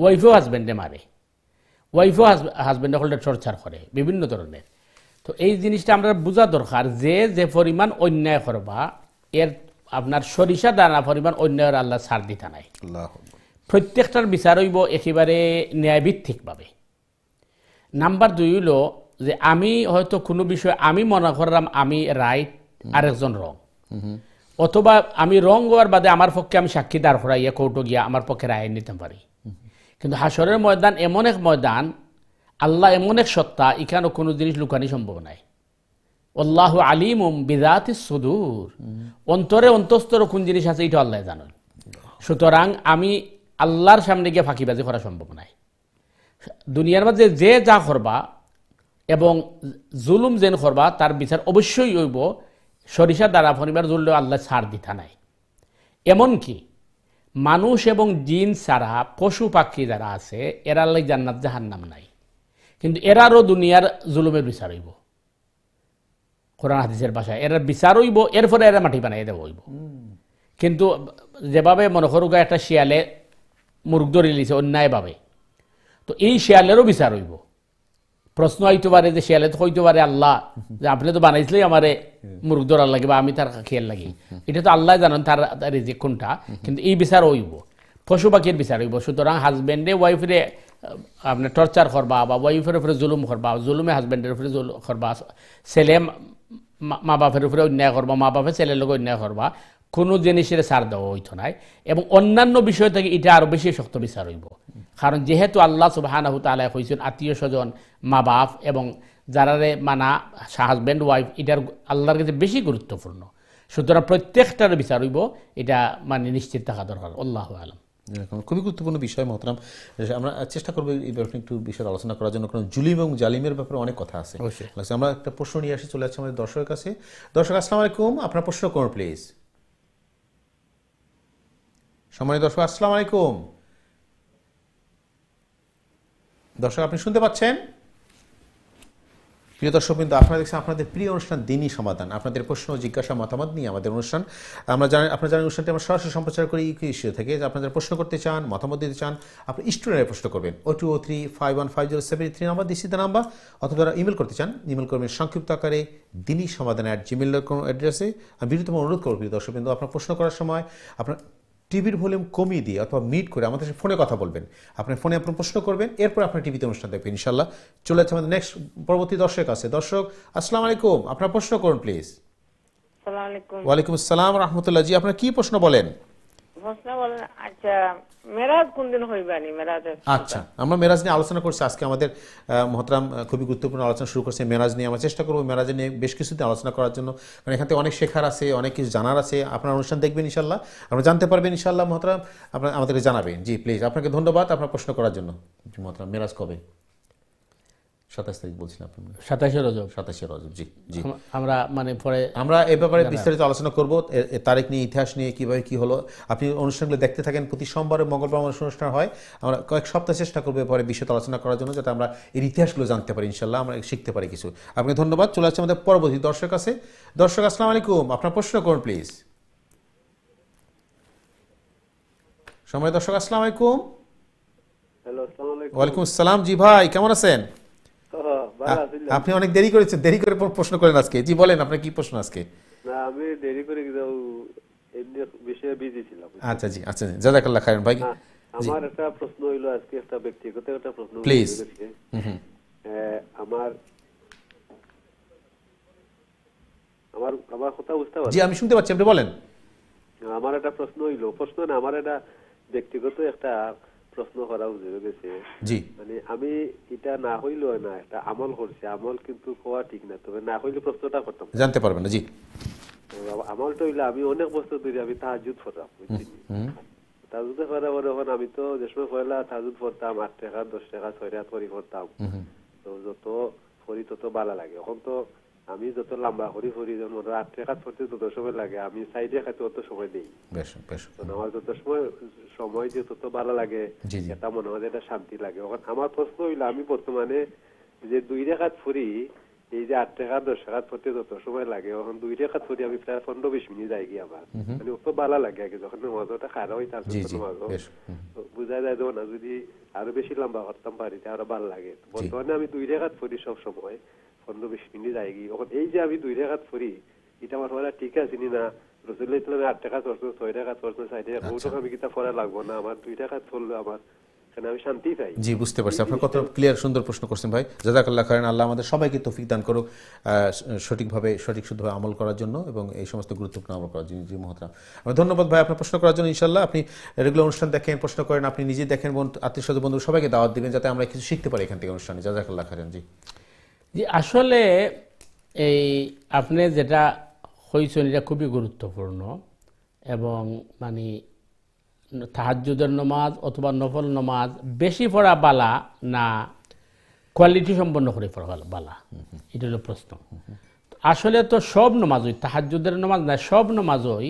ওয়াইফও হাজব্যান্ডে মারে ওয়াইফও হাজব্যান্ডে হলে টর্চার করে বিভিন্ন ধরনের তো এই জিনিসটা আমরা বোঝা দরকার যে যে পরিমাণ অন্যায় করবা এর আপনার সরিষা দানা পরিমাণ অন্যায়ের আল্লাহ সার দিতা নাই প্রত্যেকটার বিচার হইব একেবারে ন্যায়ভিত্তিকভাবে নাম্বার দুই হইল যে আমি হয়তো কোনো বিষয়ে আমি মনে করলাম আমি রাইট আরেকজন রং অথবা আমি রং হওয়ার বাদে আমার পক্ষে আমি সাক্ষী দাঁড় করাইয়া কোর্টও গিয়া আমার পক্ষে রায় নিতে পারি কিন্তু হাসরের ময়দান এমন এক ময়দান আল্লাহ এমন এক সত্তা এখানে কোনো জিনিস লুকানি সম্ভব নাই আল্লাহ আলিম বিদাত সুদূর অন্তরে অন্তস্তর কোন জিনিস আছে এটা আল্লাহ জানেন সুতরাং আমি আল্লাহর সামনে গিয়ে ফাঁকিবাজি করা সম্ভব নাই দুনিয়ার মাঝে যে যা করবা এবং জুলুম যেন করবা তার বিচার অবশ্যই হইব সরিষা দ্বারা ফনিবার জুললেও আল্লাহ ছাড় দিতা নাই এমনকি মানুষ এবং জিন ছাড়া পশু পাখি যারা আছে এরা লাই জান্নাত জাহার নাম নাই কিন্তু এরারও দুনিয়ার জুলুমের বিচার হইব কোরআন হাদিসের ভাষায় এরা বিচার হইব এরপরে এরা মাটি বানাই দেব হইব কিন্তু যেভাবে মনে করুগা একটা শিয়ালে মুরগ ধরে লিছে অন্যায়ভাবে তো এই শিয়ালেরও বিচার হইব প্রশ্ন হইতে পারে যে শিয়ালে তো হইতে পারে আল্লাহ যে আপনি তো বানাইছিলেই আমারে মুরগ ধরার লাগে বা আমি তার খেয়াল লাগি এটা তো আল্লাহ জানান তার রিজিক কোনটা কিন্তু এই বিচার হইব পশু পাখির বিচার হইব সুতরাং হাজব্যান্ডে ওয়াইফরে আপনার টর্চার করবা বা ওয়াইফের উপরে জুলুম করবা জুলুমে হাজব্যান্ডের উপরে করবা ছেলে মা বাপের উপরে অন্যায় করবা মা বাপের ছেলের লোক অন্যায় করবা কোনো জিনিসের সার দেওয়া হইত নাই এবং অন্যান্য বিষয় থেকে এটা আরও বেশি শক্ত বিচার হইব কারণ যেহেতু আল্লাহ সুবাহানাহু তালা হয়েছেন আত্মীয় স্বজন মা বাপ এবং যারারে মানা হাজব্যান্ড ওয়াইফ এটার আল্লাহর কাছে বেশি গুরুত্বপূর্ণ সুতরাং প্রত্যেকটার বিচার হইব এটা মানে নিশ্চিত থাকা দরকার আল্লাহ আলম খুবই গুরুত্বপূর্ণ বিষয় মহতরাম আমরা চেষ্টা করবো এই ব্যাপারে একটু বিষয়ে আলোচনা করার জন্য কারণ জুলিম এবং জালিমের ব্যাপারে অনেক কথা আছে আচ্ছা, আমরা একটা প্রশ্ন নিয়ে আসি চলে আসছি আমাদের দর্শকের কাছে দর্শক আসসালাম আলাইকুম আপনার প্রশ্ন করুন প্লিজ সময় দর্শক আসসালাম আলাইকুম দর্শক আপনি শুনতে পাচ্ছেন প্রিয় দর্শক কিন্তু আপনারা দেখছেন আপনাদের প্রিয় অনুষ্ঠান দিনই সমাধান আপনাদের প্রশ্ন জিজ্ঞাসা মতামত নিয়ে আমাদের অনুষ্ঠান আমরা জানেন আপনারা জানেন অনুষ্ঠানটি আমরা সরাসরি সম্প্রচার করি ইউকে ইস্যু থেকে আপনাদের প্রশ্ন করতে চান মতামত দিতে চান আপনি স্টুডেন্টের প্রশ্ন করবেন o two o three five one five zero seven three number তার নাম্বার অথবা তারা ইমেল করতে চান ইমেল করবেন সংক্ষিপ্ত আকারে দিনই সমাধান অ্যাট জিমেল ডট কম অ্যাড্রেসে আমি বিরুদ্ধে অনুরোধ করবো প্রিয় দর্শক কিন্তু আপনার প্রশ্ন করার সময় আপনার টিভির ভলিউম কমিয়ে দিয়ে অথবা মিট করে আমাদের সাথে ফোনে কথা বলবেন আপনার ফোনে আপনার প্রশ্ন করবেন এরপর আপনার টিভিতে অনুষ্ঠান দেখবেন ইনশাল্লাহ চলে যাচ্ছে আমাদের নেক্সট পরবর্তী দর্শক আছে দর্শক আসসালাম আলাইকুম আপনার প্রশ্ন করুন প্লিজ ওয়ালাইকুম আসসালাম রহমতুল্লাহ জি আপনার কি প্রশ্ন বলেন আচ্ছা, আচ্ছা, আজকে আমাদের গুরুত্বপূর্ণ আলোচনা শুরু করছে মেরাজ নিয়ে আমরা চেষ্টা করবো মেরাজ নিয়ে বেশ আলোচনা করার জন্য অনেক শেখার আছে অনেক কিছু জানার আছে আপনার অনুষ্ঠান দেখবেন ইনশাল্লাহ জানতে পারবেন ইনশাল্লাহ আপনার আমাদেরকে জানাবেন জি প্লিজ আপনাকে ধন্যবাদ আপনার প্রশ্ন করার জন্য মেরাজ কবে সাতাশ তারিখ আপনি সাতাশে রজব সাতাশে রজব জি জি আমরা মানে পরে আমরা এ ব্যাপারে বিস্তারিত আলোচনা করব তারিখ নিয়ে ইতিহাস নিয়ে কীভাবে কী হলো আপনি অনুষ্ঠানগুলো দেখতে থাকেন প্রতি মঙ্গলবার অনুষ্ঠান হয় আমরা কয়েক সপ্তাহ চেষ্টা করবো আলোচনা করার জন্য যাতে আমরা এর ইতিহাসগুলো জানতে পারি ইনশাল্লাহ আমরা শিখতে পারি কিছু আপনাকে ধন্যবাদ চলে আসছে আমাদের পরবর্তী দর্শক আছে দর্শক আসসালাম আলাইকুম আপনার প্রশ্ন করুন প্লিজ সময় দর্শক আসসালাম আলাইকুম ওয়ালাইকুম আসসালাম জি ভাই কেমন আছেন আপনি অনেক দেরি করেছেন দেরি করে প্রশ্ন করেন আজকে জি বলেন আপনার কি প্রশ্ন আজকে না আমি দেরি করে বিষয়ে বিজি ছিলাম আচ্ছা জি আচ্ছা জাজাকাল্লাহ ভাই আমার একটা প্রশ্ন হইলো আজকে একটা ব্যক্তিগত একটা প্রশ্ন প্লিজ আমার আমার আমার কথা বুঝতে পারছি জি আমি শুনতে পাচ্ছি আপনি বলেন আমার একটা প্রশ্ন হইলো প্রশ্ন না আমার একটা ব্যক্তিগত একটা প্রশ্ন করা উচিত হয়েছে জি মানে আমি এটা না হইলো না এটা আমল করছে আমল কিন্তু কোয়া ঠিক না তবে না হইলে প্রশ্নটা করতাম জানতে পারবেন না জি আমল তো হইলে আমি অনেক বছর ধরে আমি তাহাজুদ করতাম তাহাজুদে করার পরে এখন আমি তো যে সময় তাহাজুদ করতাম আট টাকা দশ টাকা ছয় টাকা করি করতাম তো যত করি তত ভালো লাগে এখন তো আমি যত লম্বা করি ফুরি যেমন রাত্রে কাজ করতে তত সময় লাগে আমি সাইডে খাইতে অত সময় দিই আমার যত সময় সময় যে তত ভালো লাগে এটা মনে হয় এটা শান্তি লাগে আমার প্রশ্ন হইল আমি বর্তমানে যে দুই রেখাত ফুরি এই যে আট টাকা দশ টাকা ফুটে যত সময় লাগে ওখানে দুই টাকা পড়ি আমি প্রায় পনেরো বিশ মিনিট যাই গিয়ে আবার মানে অত ভালো লাগে আগে যখন মজাটা খারাপ হয় তারপর বুঝা যায় যখন যদি আরো বেশি লম্বা করতাম বাড়িতে আরো ভালো লাগে বর্তমানে আমি দুই টাকা পড়ি সব সময় পনেরো বিশ মিনিট এই যে আমি দুই ফুরি এটা আমার ঠিক আছে আচ্ছা। না আট টাকা ছয় টাকা সাইডে টাকা আমি কিতা ফরা লাগবো না আমার দুই টাকা চললো আমার জি বুঝতে পারছি আপনার কত ক্লিয়ার সুন্দর প্রশ্ন করছেন ভাই জাজাকাল্লাহ আল্লাহ আমাদের সবাইকে তৌফিক দান করুক সঠিকভাবে সঠিক শুদ্ধ আমল করার জন্য এবং এই সমস্ত গুরুত্বপূর্ণ আমল করার জন্য জি আমি ধন্যবাদ ভাই আপনার প্রশ্ন করার জন্য ইনশাল্লাহ আপনি রেগুলার অনুষ্ঠান দেখেন প্রশ্ন করেন আপনি নিজে দেখেন আত্মীয় স্বজন বন্ধু সবাইকে দাওয়াত দিবেন যাতে আমরা কিছু শিখতে পারি এখান থেকে অনুষ্ঠানে জাজাকাল্লাহ করেন জি যে আসলে এই আপনি যেটা হয়েছেন এটা খুবই গুরুত্বপূর্ণ এবং মানে তাহাজুদের নমাজ অথবা নফল নমাজ বেশি পড়া বালা না কোয়ালিটি সম্পন্ন করে পড়া বালা এটা হলো প্রশ্ন আসলে তো সব ওই তাহাজুদের নমাজ না সব ওই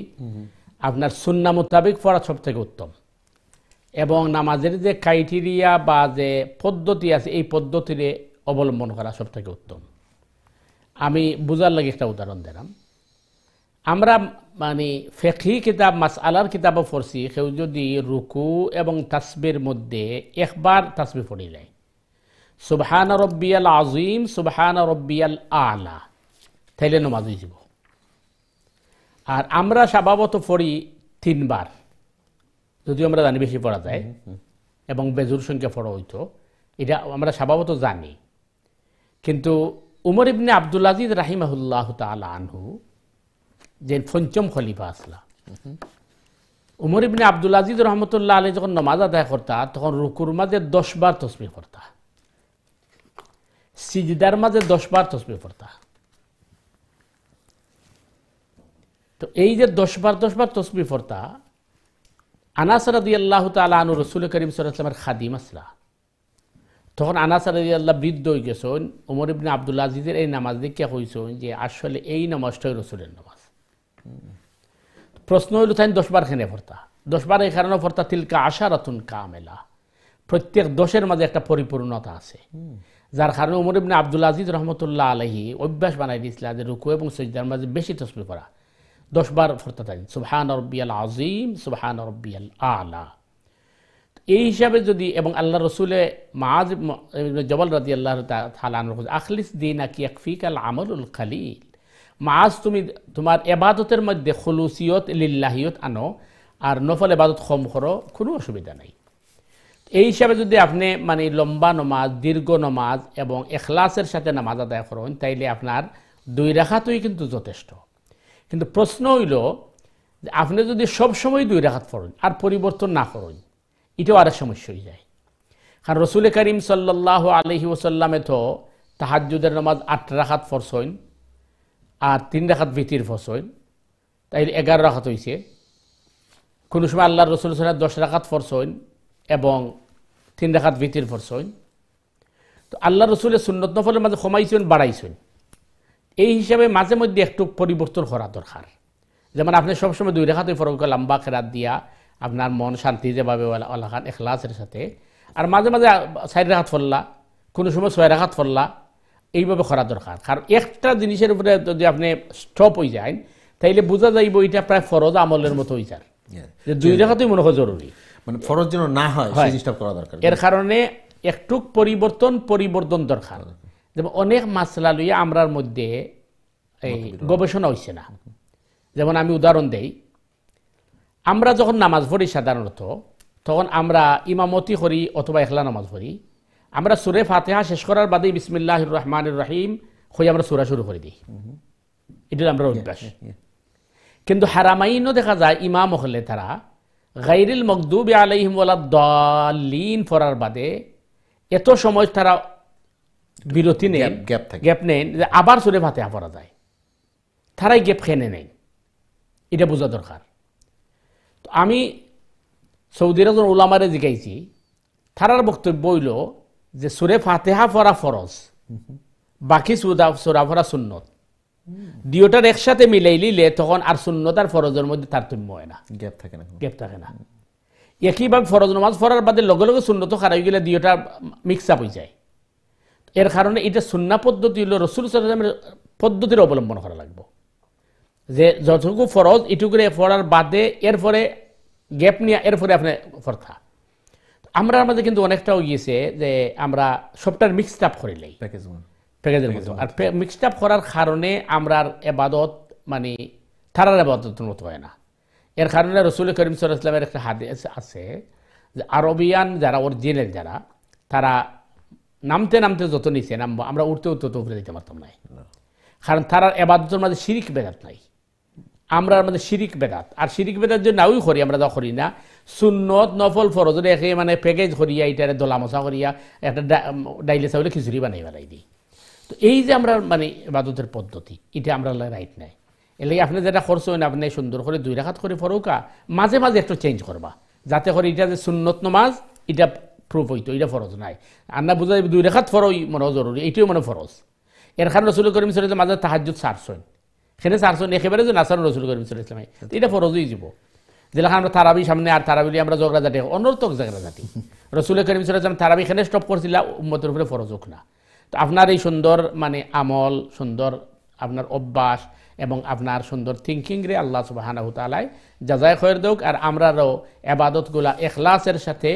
আপনার সুন্না মোতাবেক পড়া সব থেকে উত্তম এবং নামাজের যে ক্রাইটেরিয়া বা যে পদ্ধতি আছে এই পদ্ধতিরে অবলম্বন করা সবথেকে উত্তম আমি বোঝার লাগে একটা উদাহরণ দিলাম আমরা মানে ফেকি কিতাব মাস আলার কিতাবও পড়ছি কেউ যদি রুকু এবং তাসবির মধ্যে একবার তাসবি পড়ে যায় সুবহান রব্বিয়াল আজিম সুবহান রব্বিয়াল আলা তাইলে নমাজ যাব আর আমরা স্বভাবত পড়ি তিনবার যদিও আমরা জানি বেশি পড়া যায় এবং বেজুর সংখ্যা পড়া হইতো এটা আমরা স্বভাবত জানি কিন্তু উমর ইবনে আবদুল আজিজ রাহিমাহুল্লাহ তালা আনহু যে পঞ্চম খলিফা আসলা উমর ইবনে আবদুল আজিজ রহমতুল্লাহ আলী যখন নমাজ আদায় করতা তখন রুকুর মাঝে দশবার তসমি করতা সিজদার মাঝে দশবার তসমি করতা তো এই যে দশবার দশবার তসমি ফরতা আনাস রাদি আল্লাহ তালা আনু রসুল করিম সাল্লামের খাদিম আসলা তখন আনাস আল্লাহ বৃদ্ধ হয়ে গেছেন ওমর ইবনে আবদুল্লা আজিজের এই নামাজ দেখিয়া হয়েছেন যে আসলে এই নামাজটাই রসুলের নামাজ প্রশ্ন হইল তাই দশবার খেনে ফর্তা দশবার এই কারণে ফর্তা তিলকা আশা আশারাতুন কামেলা প্রত্যেক দশের মাঝে একটা পরিপূর্ণতা আছে যার কারণে উমর ইবনে আবদুল আজিজ রহমতুল্লাহ আলহি অভ্যাস বানাই দিয়েছিল যে রুকু এবং সজ্জার মাঝে বেশি তসবি করা দশবার ফর্তা তাই সুবহান রব্বিয়াল আজিম সুবহান রব্বিয়াল আলা এই হিসাবে যদি এবং আল্লাহ রসুলে মাজ জবল রাজি আল্লাহ থালান আখলিস দিন আকি একফিক আল আমরুল খালিল মাজ তুমি তোমার এবাদতের মধ্যে খলুসিয়ত লিল্লাহিয়ত আনো আর নফল এবাদত কম করো কোনো অসুবিধা নাই এই হিসাবে যদি আপনি মানে লম্বা নমাজ দীর্ঘ নমাজ এবং এখলাসের সাথে নামাজ আদায় করেন তাইলে আপনার দুই রাখাতই কিন্তু যথেষ্ট কিন্তু প্রশ্ন হইল আপনি যদি সব সময় দুই রাখাত পড়েন আর পরিবর্তন না করেন এটাও আরেক সমস্যা হয়ে যায় কারণ রসুল করিম সাল্লাহ আলহি ওসাল্লামে তো তাহাজুদের নামাজ আট রাখাত ফরস হইন আর তিন রাখাত ভিতির ফরস হইন তাই এগারো রাখাত হয়েছে কোনো সময় আল্লাহ রসুল হোসেনের দশ রাখাত ফরস হইন এবং তিন রাখাত ভিতির ফরস হইন তো আল্লাহ রসুলের সুন্নত নফলের মাঝে কমাইছেন বাড়াইছেন এই হিসাবে মাঝে মধ্যে একটু পরিবর্তন করা দরকার যেমন আপনি সবসময় দুই রেখাতে ফরক লম্বা খেরাত দিয়া আপনার মন শান্তি যেভাবে আল্লাহ খান এখলাসের সাথে আর মাঝে মাঝে সাইড রাখাত ফললা কোনো সময় ছয় রাখাত ফললা এইভাবে করা দরকার কারণ একটা জিনিসের উপরে যদি আপনি স্টপ হয়ে যান তাইলে বোঝা যাইব এটা প্রায় ফরজ আমলের মতো হয়ে যান যে দুই রাখাতই মনে হয় জরুরি মানে ফরজ যেন না হয় সেই জিনিসটা করা দরকার এর কারণে একটু পরিবর্তন পরিবর্তন দরকার যেমন অনেক মাসলা লইয়া আমরার মধ্যে এই গবেষণা হয়েছে না যেমন আমি উদাহরণ দেই আমরা যখন নামাজ পড়ি সাধারণত তখন আমরা ইমামতি করি অথবা এখলা নামাজ পড়ি আমরা সুরে ফাতেহা শেষ করার বাদেই বিসমিল্লাহ রহমান রাহিম হয়ে আমরা সুরা শুরু করে দিই এটা আমরা অভ্যাস কিন্তু হারামাইনও দেখা যায় ইমাম হলে তারা গাইরিল মকদুব আলহিম দলিন ফরার বাদে এত সময় তারা বিরতি নেন গ্যাপ নেন যে আবার সুরে ফাতেহা পড়া যায় তারাই গ্যাপ খেনে নেন এটা বোঝা দরকার আমি সৌদির একজন ওলামারে জিকাইছি তারার বক্তব্য হইল যে সুরে ফাতেহা ফরা ফরজ বাকি সুদা সুরা ফরা সুন্নত দিওটার একসাথে মিলাই নিলে তখন আর সুন্নত আর ফরজের মধ্যে তারতম্য হয় না গ্যাপ থাকে না গ্যাপ থাকে না একইভাবে ফরজ নমাজ ফরার বাদে লগে লগে সুন্নত খারাপ গেলে দিওটা মিক্স আপ হয়ে যায় এর কারণে এটা সুন্না পদ্ধতি হলো রসুল সাল্লামের পদ্ধতির অবলম্বন করা লাগবে যে যতটুকু ফরজ এটুকুরে ফরার বাদে এরপরে গ্যাপ নিয়ে এরপরে আপনি ফর্থা আমরা আমাদের কিন্তু অনেকটাও গিয়েছে যে আমরা সবটার মিক্সড আপ করে লাই প্যাকেজের মতো আর মিক্সড আপ করার কারণে আমরার এবাদত মানে থারার এবাদতের মতো হয় না এর কারণে রসুল করিম ইসলামের একটা হাদিস আছে যে আরবিয়ান যারা অরিজিনাল যারা তারা নামতে নামতে যত নিচে নামবো আমরা উঠতে উঠতে উপরে দিতে পারতাম নাই কারণ তারার এবাদতের মাঝে শিরিক বেদাত নাই আমরা আমাদের শিরিক বেদাত আর শিরিক বেদাত যে নাও করি আমরা তো করি না সুন্নত নফল ফরজরে একে মানে প্যাকেজ করিয়া এটা দোলা মশা করিয়া একটা ডাইলে চাউলে খিচুড়ি বানাই বানাই দিই তো এই যে আমরা মানে বাদতের পদ্ধতি এটা আমরা রাইট নাই এলে আপনি যেটা খরচ হয় না আপনি সুন্দর করে দুই রাখাত করে ফরৌকা মাঝে মাঝে একটু চেঞ্জ করবা যাতে করে এটা যে সুন্নত নমাজ এটা প্রুফ হইতো এটা ফরজ নাই আর না বুঝা দুই রেখাত ফরই মনে জরুরি এটিও মানে ফরজ এর খান রসুল করিম সরে মাঝে তাহাজুদ হয় সেখানে চারজন একেবারে যে নাসার রসুল করিম সাল্লাহ এটা ফরজই যাব যেলাখান আমরা তারাবি সামনে আর তারাবিলি আমরা জগড়া জাতি অনর্থক জাগড়া জাতি রসুল করিম ইসলাম তারাবি এখানে স্টপ করছিল উম্মতের উপরে ফরজ হোক না তো আপনার এই সুন্দর মানে আমল সুন্দর আপনার অভ্যাস এবং আপনার সুন্দর থিঙ্কিং রে আল্লাহ সুবাহানাহু যা যায় খয়ের দেওক আর আমরারও এবাদতগুলা এখলাসের সাথে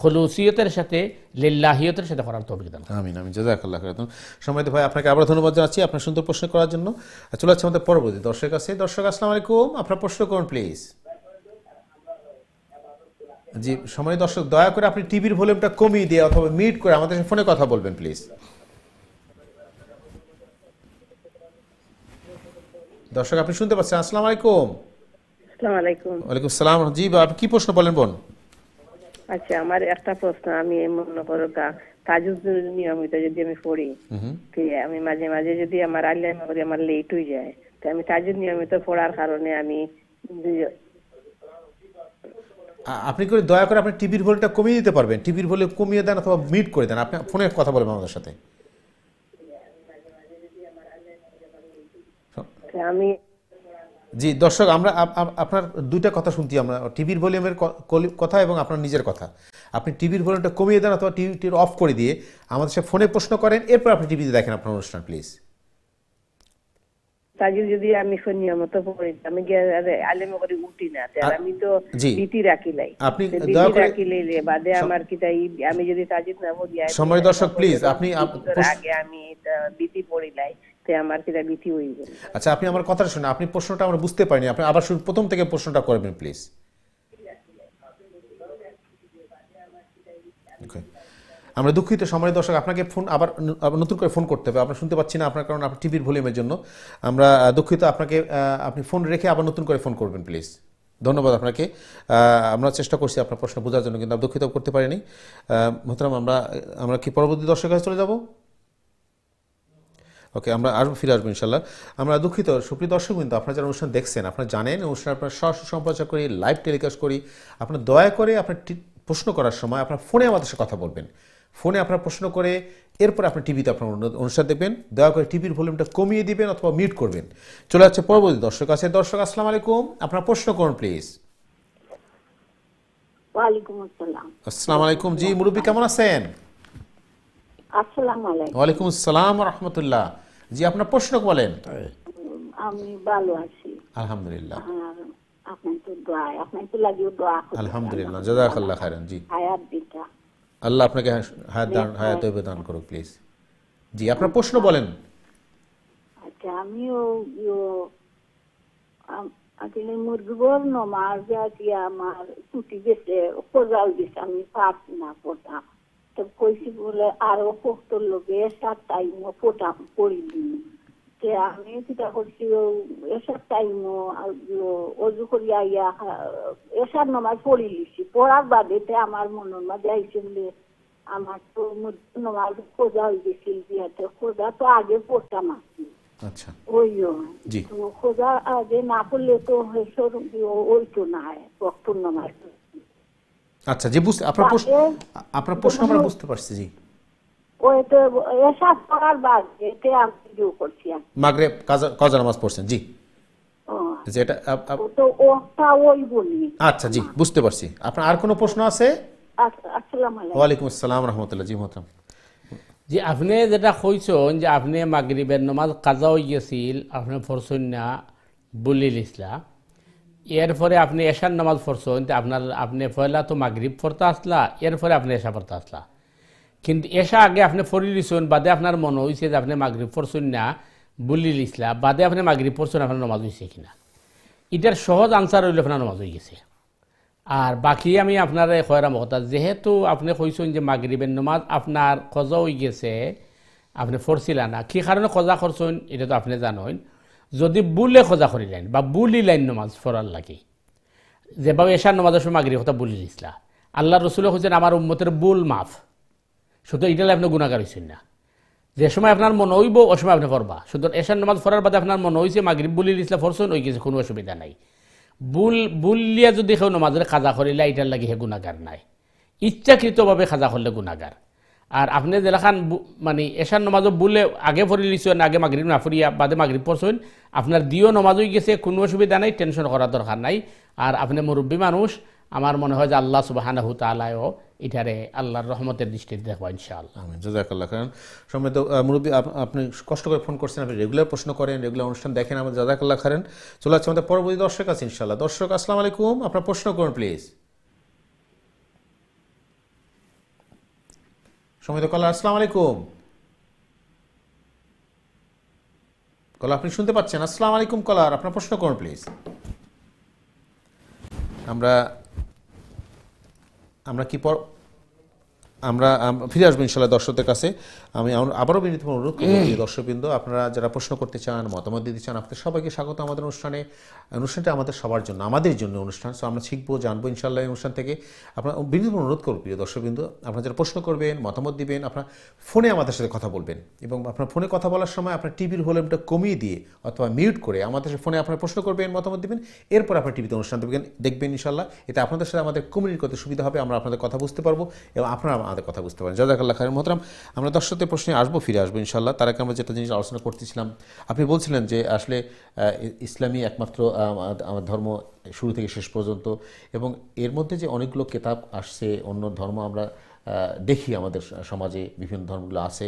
খলুসিয়তের সাথে লিল্লাহিয়তের সাথে করার তৌফিক দান আমিন আমিন জাযাকাল্লাহ খাইরাতুন সময়তে ভাই আপনাকে আবার ধন্যবাদ জানাচ্ছি আপনার সুন্দর প্রশ্ন করার জন্য চলে যাচ্ছে আমাদের পরবর্তী দর্শক আছে দর্শক আসসালামু আলাইকুম আপনার প্রশ্ন করুন প্লিজ জি সময় দর্শক দয়া করে আপনি টিভির ভলিউমটা কমিয়ে দিয়ে অথবা মিউট করে আমাদের সাথে ফোনে কথা বলবেন প্লিজ দর্শক আপনি শুনতে পাচ্ছেন আসসালামু আলাইকুম আসসালামু আলাইকুম ওয়া আলাইকুম আসসালাম জি আপনি কি প্রশ্ন বলেন বোন আচ্ছা আমার একটা প্রশ্ন আমি মনে করো তাজুদ নিয়মিত যদি আমি পড়ি আমি মাঝে মাঝে যদি আমার আল্লাহ করি আমার লেট হয়ে যায় তো আমি তাজুদ নিয়মিত পড়ার কারণে আমি আপনি করে দয়া করে আপনি টিভির ভলিউমটা কমিয়ে দিতে পারবেন টিভির ভলিউম কমিয়ে দেন অথবা মিট করে দেন আপনি ফোনে কথা বলবেন আমাদের সাথে আমি জি দর্শক আমরা আপনার দুইটা কথা শুনছি আমরা টিভির ভলিউমের কথা এবং আপনার নিজের কথা আপনি টিভির ভলিউমটা কমিয়ে দেন অথবা টিভিটির অফ করে দিয়ে আমাদের সাথে ফোনে প্রশ্ন করেন এরপর আপনি টিভিতে দেখেন আপনার অনুষ্ঠান প্লিজ আমি যদি সময় দর্শক প্লিজ আপনি আমি আচ্ছা আপনি আমার কথা শুনে আপনি প্রশ্নটা আমরা বুঝতে পারিনি আপনি আবার প্রথম থেকে প্রশ্নটা করবেন প্লিজ আমরা দুঃখিত সময় দর্শক আপনাকে ফোন আবার নতুন করে ফোন করতে হবে আমরা শুনতে পাচ্ছি না আপনার কারণ আপনার টিভির ভলিউমের জন্য আমরা দুঃখিত আপনাকে আপনি ফোন রেখে আবার নতুন করে ফোন করবেন প্লিজ ধন্যবাদ আপনাকে আমরা চেষ্টা করছি আপনার প্রশ্ন বোঝার জন্য কিন্তু দুঃখিত করতে পারিনি মোহতরাম আমরা আমরা কি পরবর্তী দর্শকের কাছে চলে যাবো ওকে আমরা আর ফিরে আসবো ইনশাল্লাহ আমরা দুঃখিত সুপ্রিয় দর্শক কিন্তু আপনারা যারা অনুষ্ঠান দেখছেন আপনারা জানেন অনুষ্ঠান আপনার সরাসরি সম্প্রচার করি লাইভ টেলিকাস্ট করি আপনার দয়া করে আপনার প্রশ্ন করার সময় আপনার ফোনে আমাদের সাথে কথা বলবেন ফোনে আপনার প্রশ্ন করে এরপর আপনার টিভিতে আপনার অনুষ্ঠান দেখবেন দয়া করে টিভির ভলিউমটা কমিয়ে দিবেন অথবা মিউট করবেন চলে যাচ্ছে পরবর্তী দর্শক আছে দর্শক আসসালাম আলাইকুম আপনার প্রশ্ন করুন প্লিজ আসসালাম আলাইকুম জি মুরব্বী কেমন আছেন আসসালামু আলাইকুম ওয়ালাইকুম আসসালাম জি আপনার প্রশ্ন বলেন আমি ভালো আছি আলহামদুলিল্লাহ আচ্ছা আমিও আমার গেছে আমি পারছি না পড়তাম তো কইছি বলে আরো পোক্তর লোকে সাত টাইমও পোটাম তে আমি চিন্তা করছি এসার টাইমও অজু করি আইয়া এসার নমাজ পড়ি লিছি পড়ার বাদে আমার মনের মাঝে আইছে বলে আমার তো নমাজ খোঁজা হয়ে গেছিল বিয়াতে খোঁজা তো আগে পড়তাম আসি আচ্ছা ওইও খোঁজা আগে না পড়লে তো তো না বক্তব্য নমাজ আচ্ছা যে বুঝতে আপনার প্রশ্ন আপনার প্রশ্ন আমরা বুঝতে পারছি জি পড়ার বাদ আমি করছি মাগরে কাজা নামাজ পড়ছেন জি যেটা তো ওই বলি আচ্ছা জি বুঝতে পারছি আপনার আর কোনো প্রশ্ন আছে আচ্ছা, আসসালামু আলাইকুম ওয়া আলাইকুম আসসালাম রাহমাতুল্লাহ জি মোহতারাম জি আপনি যেটা কইছেন যে আপনি মাগরিবের নামাজ কাজা হয়ে গেছিল আপনি ফরসন্যা বলিল ইসলাম এরপরে আপনি এশার নামাজ কিন্তু আপনার আপনি পয়লা তো মাগরীব পড়তে আসলা এরপরে আপনি এশা পড়তে আসলা কিন্তু এশা আগে আপনি ফরি দিছেন বাদে আপনার মনে হয়েছে যে আপনি মাগরীব পড়ছেন না বুলি লিসলা বাদে আপনি মাগরীব পড়ছেন আপনার নমাজ হয়েছে কিনা এটার সহজ আনসার হইলে আপনার নমাজ হয়ে গেছে আর বাকি আমি আপনার খয়রা মকতা যেহেতু আপনি কইছেন যে মাগরীবের নমাজ আপনার কজা হয়ে গেছে আপনি ফরছিলা না কী কারণে কজা করছেন এটা তো আপনি জানেন যদি বুলে খোঁজা করি লাইন বা বুলি লাইন নমাজ ফরার লাগে যেভাবে এশার নমাজের সময় আগ্রী কথা বুলি দিছিলা আল্লাহ রসুল হয়েছেন আমার উম্মতের বুল মাফ শুধু এটা আপনি গুণাগার হয়েছেন না যে সময় আপনার মনে হইব ওই সময় আপনি ফরবা শুধু এশার নমাজ ফরার বাদে আপনার মনে হয়েছে মাগরি বুলি দিছিলা ফরসন ওই কিছু কোনো অসুবিধা নাই বুল বুলিয়া যদি কেউ নমাজের খাজা করিলা এটার লাগে হে গুণাগার নাই ইচ্ছাকৃতভাবে খাজা করলে গুণাগার আর আপনি যেলাখান মানে এশার নমাজও বুলে আগে ফরি লিছেন আগে মাগরিব না ফুরিয়া বাদে মাগরিব পড়ছেন আপনার দিও নমাজই হয়ে গেছে কোনো অসুবিধা নাই টেনশন করার দরকার নাই আর আপনি মুরব্বী মানুষ আমার মনে হয় যে আল্লাহ সুবাহানাহু তালায়ও এটারে আল্লাহর রহমতের দৃষ্টিতে দেখবো ইনশাআল্লাহ আমি জাজাকাল্লাহ কারণ সমৃদ্ধ মুরব্বী আপনি কষ্ট করে ফোন করছেন আপনি রেগুলার প্রশ্ন করেন রেগুলার অনুষ্ঠান দেখেন আমাদের জাজাকাল্লাহ খারেন চলে আসছে আমাদের পরবর্তী দর্শক আছে ইনশাআল্লাহ দর্শক আসসালামু আলাইকুম আপনার প্রশ্ন করুন প্লিজ সমিত কলা আসসালাম আলাইকুম কলা আপনি শুনতে পাচ্ছেন আসসালাম আলাইকুম কলার আপনার প্রশ্ন করুন প্লিজ আমরা আমরা কি পর আমরা ফিরে আসবো ইনশাল্লাহ দর্শকদের কাছে আমি আবারও বিনীত অনুরোধ করবো দর্শকবৃন্দ আপনারা যারা প্রশ্ন করতে চান মতামত দিতে চান আপনাদের সবাইকে স্বাগত আমাদের অনুষ্ঠানে অনুষ্ঠানটা আমাদের সবার জন্য আমাদের জন্য অনুষ্ঠান সো আমরা শিখবো জানবো ইনশাল্লাহ অনুষ্ঠান থেকে আপনার বিনীত অনুরোধ করব প্রিয় দর্শকবৃন্দ আপনারা যারা প্রশ্ন করবেন মতামত দিবেন আপনার ফোনে আমাদের সাথে কথা বলবেন এবং আপনার ফোনে কথা বলার সময় আপনার টিভির ভলিউমটা কমিয়ে দিয়ে অথবা মিউট করে আমাদের ফোনে আপনারা প্রশ্ন করবেন মতামত দিবেন এরপর আপনার টিভিতে অনুষ্ঠান দেখবেন দেখবেন ইনশাল্লাহ এতে আপনাদের সাথে আমাদের কমিউনিকেট করতে সুবিধা হবে আমরা আপনাদের কথা বুঝতে পারবো এবং আপনারা আমাদের কথা বুঝতে পারেন জাজাকাল্লাহ খান মহতরাম আমরা দর্শক পরবর্তী প্রশ্নে আসবো ফিরে আসবো ইনশাল্লাহ তার আগে আমরা যেটা জিনিস আলোচনা করতেছিলাম আপনি বলছিলেন যে আসলে ইসলামী একমাত্র আমার ধর্ম শুরু থেকে শেষ পর্যন্ত এবং এর মধ্যে যে অনেকগুলো কেতাব আসছে অন্য ধর্ম আমরা দেখি আমাদের সমাজে বিভিন্ন ধর্মগুলো আছে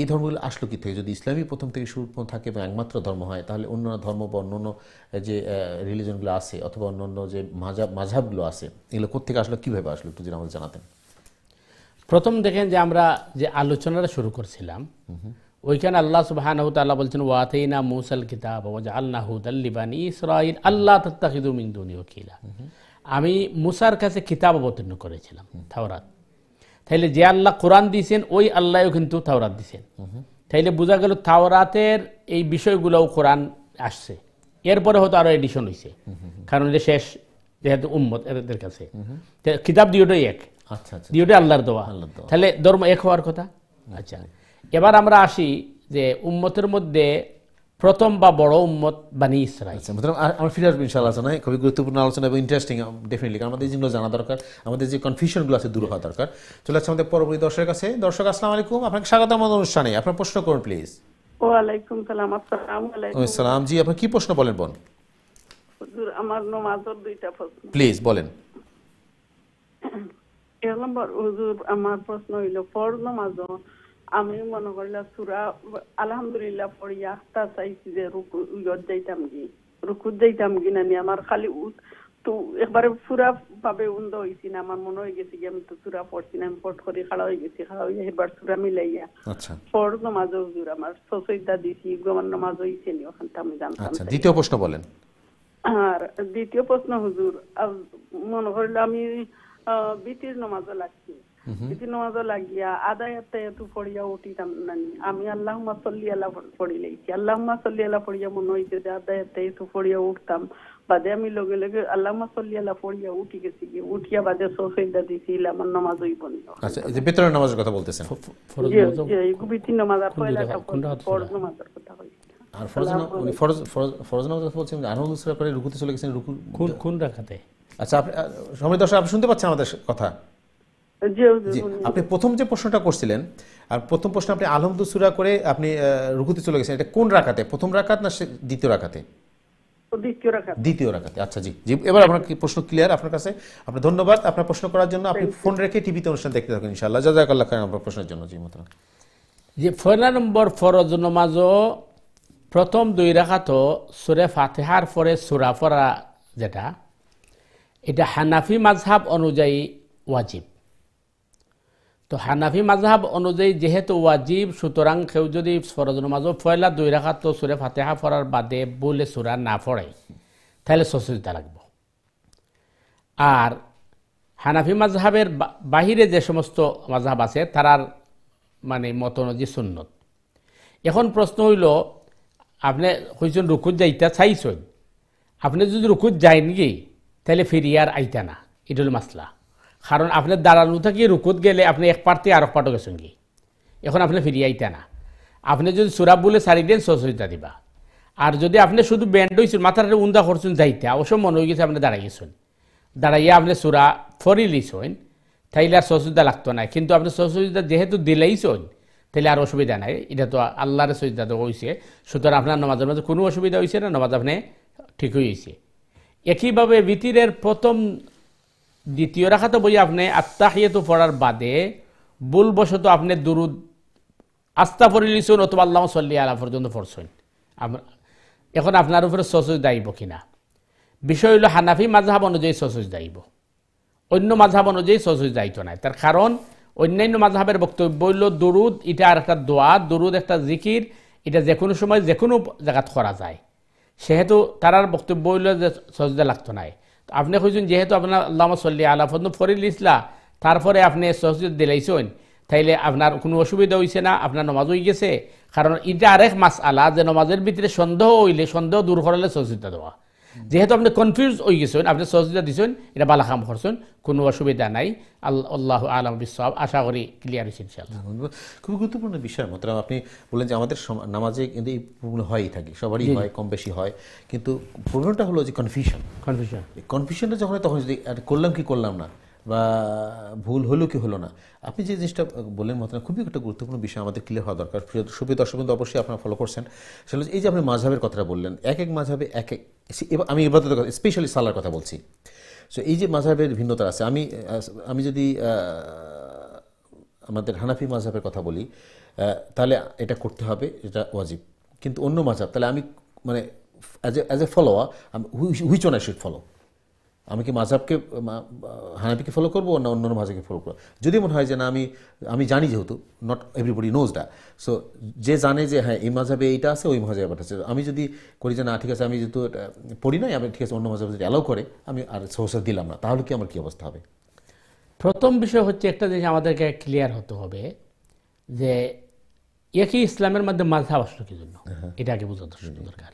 এই ধর্মগুলো আসলো কী থেকে যদি ইসলামই প্রথম থেকে শুরু থাকে এবং একমাত্র ধর্ম হয় তাহলে অন্য ধর্ম বা অন্য যে রিলিজনগুলো আছে অথবা অন্য যে মাঝাব মাঝাবগুলো আছে এগুলো কোথেকে আসলো কীভাবে আসলো একটু যদি আমাদের জানাতেন প্রথম দেখেন যে আমরা যে আলোচনাটা শুরু করছিলাম ওইখানে আল্লাহ সুবাহ বলছেন ওয়াতেইনা মুসাল কিতাব আল্লাহ হুদাল্লিবানি ইসরাইল আল্লাহ তত্তাহিদু আমি মুসার কাছে কিতাব অবতীর্ণ করেছিলাম থাওরাত তাইলে যে আল্লাহ কোরআন দিয়েছেন ওই আল্লাহও কিন্তু থাওরাত দিয়েছেন তাইলে বোঝা গেল থাওরাতের এই বিষয়গুলোও কোরআন আসছে এরপরে হয়তো আরও এডিশন হয়েছে কারণ এটা শেষ যেহেতু উম্মত এদের কাছে কিতাব দুটোই এক আচ্ছা আচ্ছা দুইটা আল্লাহর দোয়া আল্লাহর দোয়া তাহলে ধর্ম এক হওয়ার কথা আচ্ছা এবার আমরা আসি যে উম্মতের মধ্যে প্রথম বা বড় উম্মত বানি ইসরায়েল আচ্ছা, ফিরে আসবো ইনশাআল্লাহ খুবই গুরুত্বপূর্ণ আলোচনা এবং ইন্টারেস্টিং ডেফিনেটলি আমাদের যেগুলো জানা দরকার আমাদের যে কনফিউশনগুলো আছে দূর হওয়া দরকার চলে আসছে আমাদের পরবর্তী দর্শক আছে দর্শক আসসালামু আলাইকুম আপনাকে স্বাগত আমাদের অনুষ্ঠানে আপনার প্রশ্ন করুন প্লিজ ওয়ালাইকুম সালাম আসসালামু আলাইকুম সালাম জি আপনি কি প্রশ্ন বলেন বোন আমার নমাজের দুইটা প্রশ্ন প্লিজ বলেন এক হুজুর আমার প্রশ্ন হইল আমি মনে করলাম সুরা আলহামদুলিল্লাহ পড়িয়া আস্তা চাইছি যে রুকু ইয়ত যাইতাম রুকুত যাইতাম না আমার খালি তো একবারে ভাবে উন্দ হয়েছি না আমার মনে হয়ে গেছে আমি তো পড়ছি না আমি পট করে খাড়া হয়ে গেছি খাড়া হয়ে এবার মিলাইয়া পর নমাজ হুজুর আমার সসইদা দিছি হয়েছে নি আমি জানতাম আচ্ছা, দ্বিতীয় প্রশ্ন বলেন আর দ্বিতীয় প্রশ্ন হুজুর মনে করলো আমি বিটির নমাজও লাগছে বিটির নমাজও লাগিয়া আদায় এত এত পড়িয়া উঠিতাম নানি মানে আমি আল্লাহ সল্লি আল্লাহ পড়ি লাইছি আল্লাহ সল্লি আল্লাহ পড়িয়া মনে হইছে যে আদায় এত এত পড়িয়া উঠতাম বাদে আমি লগে লগে আল্লাহ সল্লি আল্লাহ পড়িয়া উঠি গেছি উঠিয়া বাদে সোসাইডা দিছি আমার নমাজ হই বন্ধ আচ্ছা এই যে বিতরের নমাজের কথা বলতেছেন ফরজ নমাজ এই বিটির নমাজ আর ফরজ নমাজের কথা কইছি আর ফরজ ফরজ ফরজ নামাজ বলছেন আনন্দ করে রুকুতে চলে গেছেন রুকু কোন কোন রাখাতে আচ্ছা শুনতে পাচ্ছেন আমাদের কথা জি আপনি প্রথম যে প্রশ্নটা করছিলেন আর প্রথম প্রশ্ন আপনি করে আপনি রুকুতে চলে গেছেন এটা কোন রাখাতে প্রথম রাখাত না দ্বিতীয় রাখাতে দ্বিতীয় রাখাতে আচ্ছা জি জি এবার আপনার প্রশ্ন ক্লিয়ার আপনার কাছে আপনার ধন্যবাদ আপনার প্রশ্ন করার জন্য আপনি ফোন রেখে টিভিতে অনুষ্ঠান দেখতে থাকুন ইনশাআল্লাহ জাজাকাল্লাহ আপনার প্রশ্নের জন্য জি যে ফয়লা নম্বর ফরজ নমাজও প্রথম দুই রাখাত সুরে ফাতেহার পরে সুরা ফরা যেটা এটা হানাফি মাঝহাব অনুযায়ী ওয়াজিব তো হানাফি মাঝহাব অনুযায়ী যেহেতু ওয়াজিব সুতরাং কেউ যদি ফরজ নামাজও ফয়লা দুই রাখা তো সুরে ফাতেহা ফরার বাদে বলে সুরা না ফড়ে তাহলে সচেতা লাগব আর হানাফি মাঝহাবের বাহিরে যে সমস্ত মাঝহাব আছে তারার মানে মত অনুযায়ী সুন্নত এখন প্রশ্ন হইল আপনি হয়েছেন রুকুত যাইতা চাইছেন আপনি যদি রুকুত যায়নি তাহলে ফিরিয়ার আইতা না ইডুল মাসলা কারণ আপনি দাঁড়ানো থেকে রুকুত গেলে আপনি এক পার্টি আর এক পার্টও গেছেন কি এখন আপনি ফিরিয়ে আইতা না আপনি যদি সুরাব বলে সারি দেন সচরিতা দিবা আর যদি আপনি শুধু ব্যান্ড হয়েছেন মাথার উন্দা করছেন যাইতে অবশ্য মনে হয়ে গেছে আপনি দাঁড়াই গেছেন দাঁড়াইয়া আপনি সুরা ফরি লিছেন তাইলে আর সচরিতা লাগতো না কিন্তু আপনি সচরিতা যেহেতু দিলেইছেন তাহলে আর অসুবিধা নাই এটা তো আল্লাহর সচরিতা তো হয়েছে সুতরাং আপনার নমাজের মাঝে কোনো অসুবিধা হয়েছে না নমাজ আপনি ঠিক হয়েছে একইভাবে বিতিরের প্রথম দ্বিতীয় রাখাতে বই আপনি আত্মাহিয়াতু পড়ার বাদে ভুলবশত আপনি দুরুদ আস্থা পড়িলিছুন অথবা আল্লাহ সল্লি আলা পর্যন্ত পড়ছেন এখন আপনার উপরে সসুজ দায়িব কিনা বিষয় হলো হানাফি মাঝহাব অনুযায়ী সসুজ দায়ব অন্য মাঝহাব অনুযায়ী সসুজ দায়িত্ব নাই তার কারণ অন্যান্য মাঝহাবের বক্তব্য হইল দুরুদ এটা আর একটা দোয়া দুরুদ একটা জিকির এটা যে কোনো সময় যে কোনো জায়গাত করা যায় সেহেতু আর বক্তব্য হইল যে সজদা লাগতো নাই আপনি কইছেন যেহেতু আপনার আল্লাহ সল্লি আলা ফরি লিসলা তারপরে আপনি সহযোগ দিলাইছেন তাইলে আপনার কোনো অসুবিধা হয়েছে না আপনার নমাজ হয়ে গেছে কারণ এটা আরেক মাস আলা যে নমাজের ভিতরে সন্দেহ হইলে সন্দেহ দূর করালে সহযোগিতা দেওয়া যেহেতু আপনি কনফিউজ হয়ে গেছেন আপনি সহযোগিতা দিয়েছেন এটা বালাকাম করছেন কোনো অসুবিধা নাই আল্লাহ আলম বিশ্বাব আশা করি ক্লিয়ার হয়েছে ইনশাল্লাহ খুব গুরুত্বপূর্ণ বিষয় মতো আপনি বললেন যে আমাদের নামাজে কিন্তু এই ভুল হয়ই থাকে সবারই হয় কম বেশি হয় কিন্তু প্রবলেমটা হলো যে কনফিউশন কনফিউশন কনফিউশনটা যখন তখন যদি করলাম কি করলাম না বা ভুল হলো কি হলো না আপনি যে জিনিসটা বললেন মতন খুবই একটা গুরুত্বপূর্ণ বিষয় আমাদের ক্লিয়ার হওয়া দরকার প্রিয় সুপ্রিয় দর্শকবিন্দু অবশ্যই আপনারা ফলো করছেন সেটা এই যে আপনি মাঝহের কথাটা বললেন এক এক মাঝহে এক এক আমি এবার কথা স্পেশালি সালার কথা বলছি সো এই যে মাঝহের ভিন্নতা আছে আমি আমি যদি আমাদের হানাফি মাঝহের কথা বলি তাহলে এটা করতে হবে এটা ওয়াজিব কিন্তু অন্য মাঝহ তাহলে আমি মানে as a as a follower which one I should follow আমি কি মাঝাবকে হানাফিকে ফলো করবো না অন্য মাঝাবকে ফলো করবো যদি মনে হয় যে না আমি আমি জানি যেহেতু not everybody knows that so যে জানে যে হ্যাঁ এই মাঝাবে এইটা আছে ওই মাঝাবে পাঠাচ্ছে আমি যদি করি যে না ঠিক আছে আমি যেহেতু পড়ি নাই আমি ঠিক আছে অন্য মাঝাবে যদি অ্যালাউ করে আমি আর সহসা দিলাম না তাহলে কি আমার কী অবস্থা হবে প্রথম বিষয় হচ্ছে একটা জিনিস আমাদেরকে ক্লিয়ার হতে হবে যে একই ইসলামের মধ্যে মাঝাব আসলো কি জন্য হ্যাঁ। এটা আগে বোঝা দরকার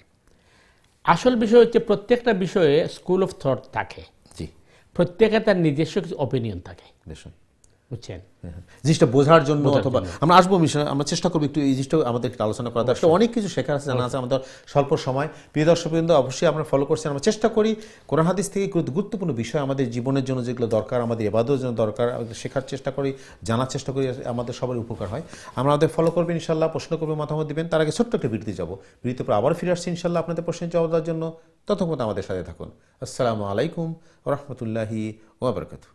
আসল বিষয় হচ্ছে প্রত্যেকটা বিষয়ে স্কুল অফ থট থাকে জি প্রত্যেকে তার নিজস্ব কিছু অপিনিয়ন থাকে বুঝছেন হ্যাঁ, হ্যাঁ। জিনিসটা বোঝার জন্য অথবা আমরা আসবো মিশন আমরা চেষ্টা করবো একটু এই জিনিসটা আমাদের আলোচনা করা আসলে অনেক কিছু শেখার আছে জানা আছে আমাদের স্বল্প সময় প্রিয় দর্শকবৃন্দ অবশ্যই আমরা ফলো করছি আমরা চেষ্টা করি কোরআন হাদিস থেকে গুরুত্বপূর্ণ বিষয় আমাদের জীবনের জন্য যেগুলো দরকার আমাদের এবাদের জন্য দরকার শেখার চেষ্টা করি জানার চেষ্টা করি আমাদের সবার উপকার হয় আমরা আমাদের ফলো করবেন ইনশাল্লাহ প্রশ্ন করবে মতামত দেবেন তার আগে ছোট্ট একটা বৃত্তি যাবো বিরতির পর আবার ফিরে আসছি ইনশাল্লাহ আপনাদের প্রশ্নের জবাব দেওয়ার জন্য ততক্ষণ আমাদের সাথে থাকুন আসসালামু আলাইকুম রহমতুল্লাহি ওবরকাতু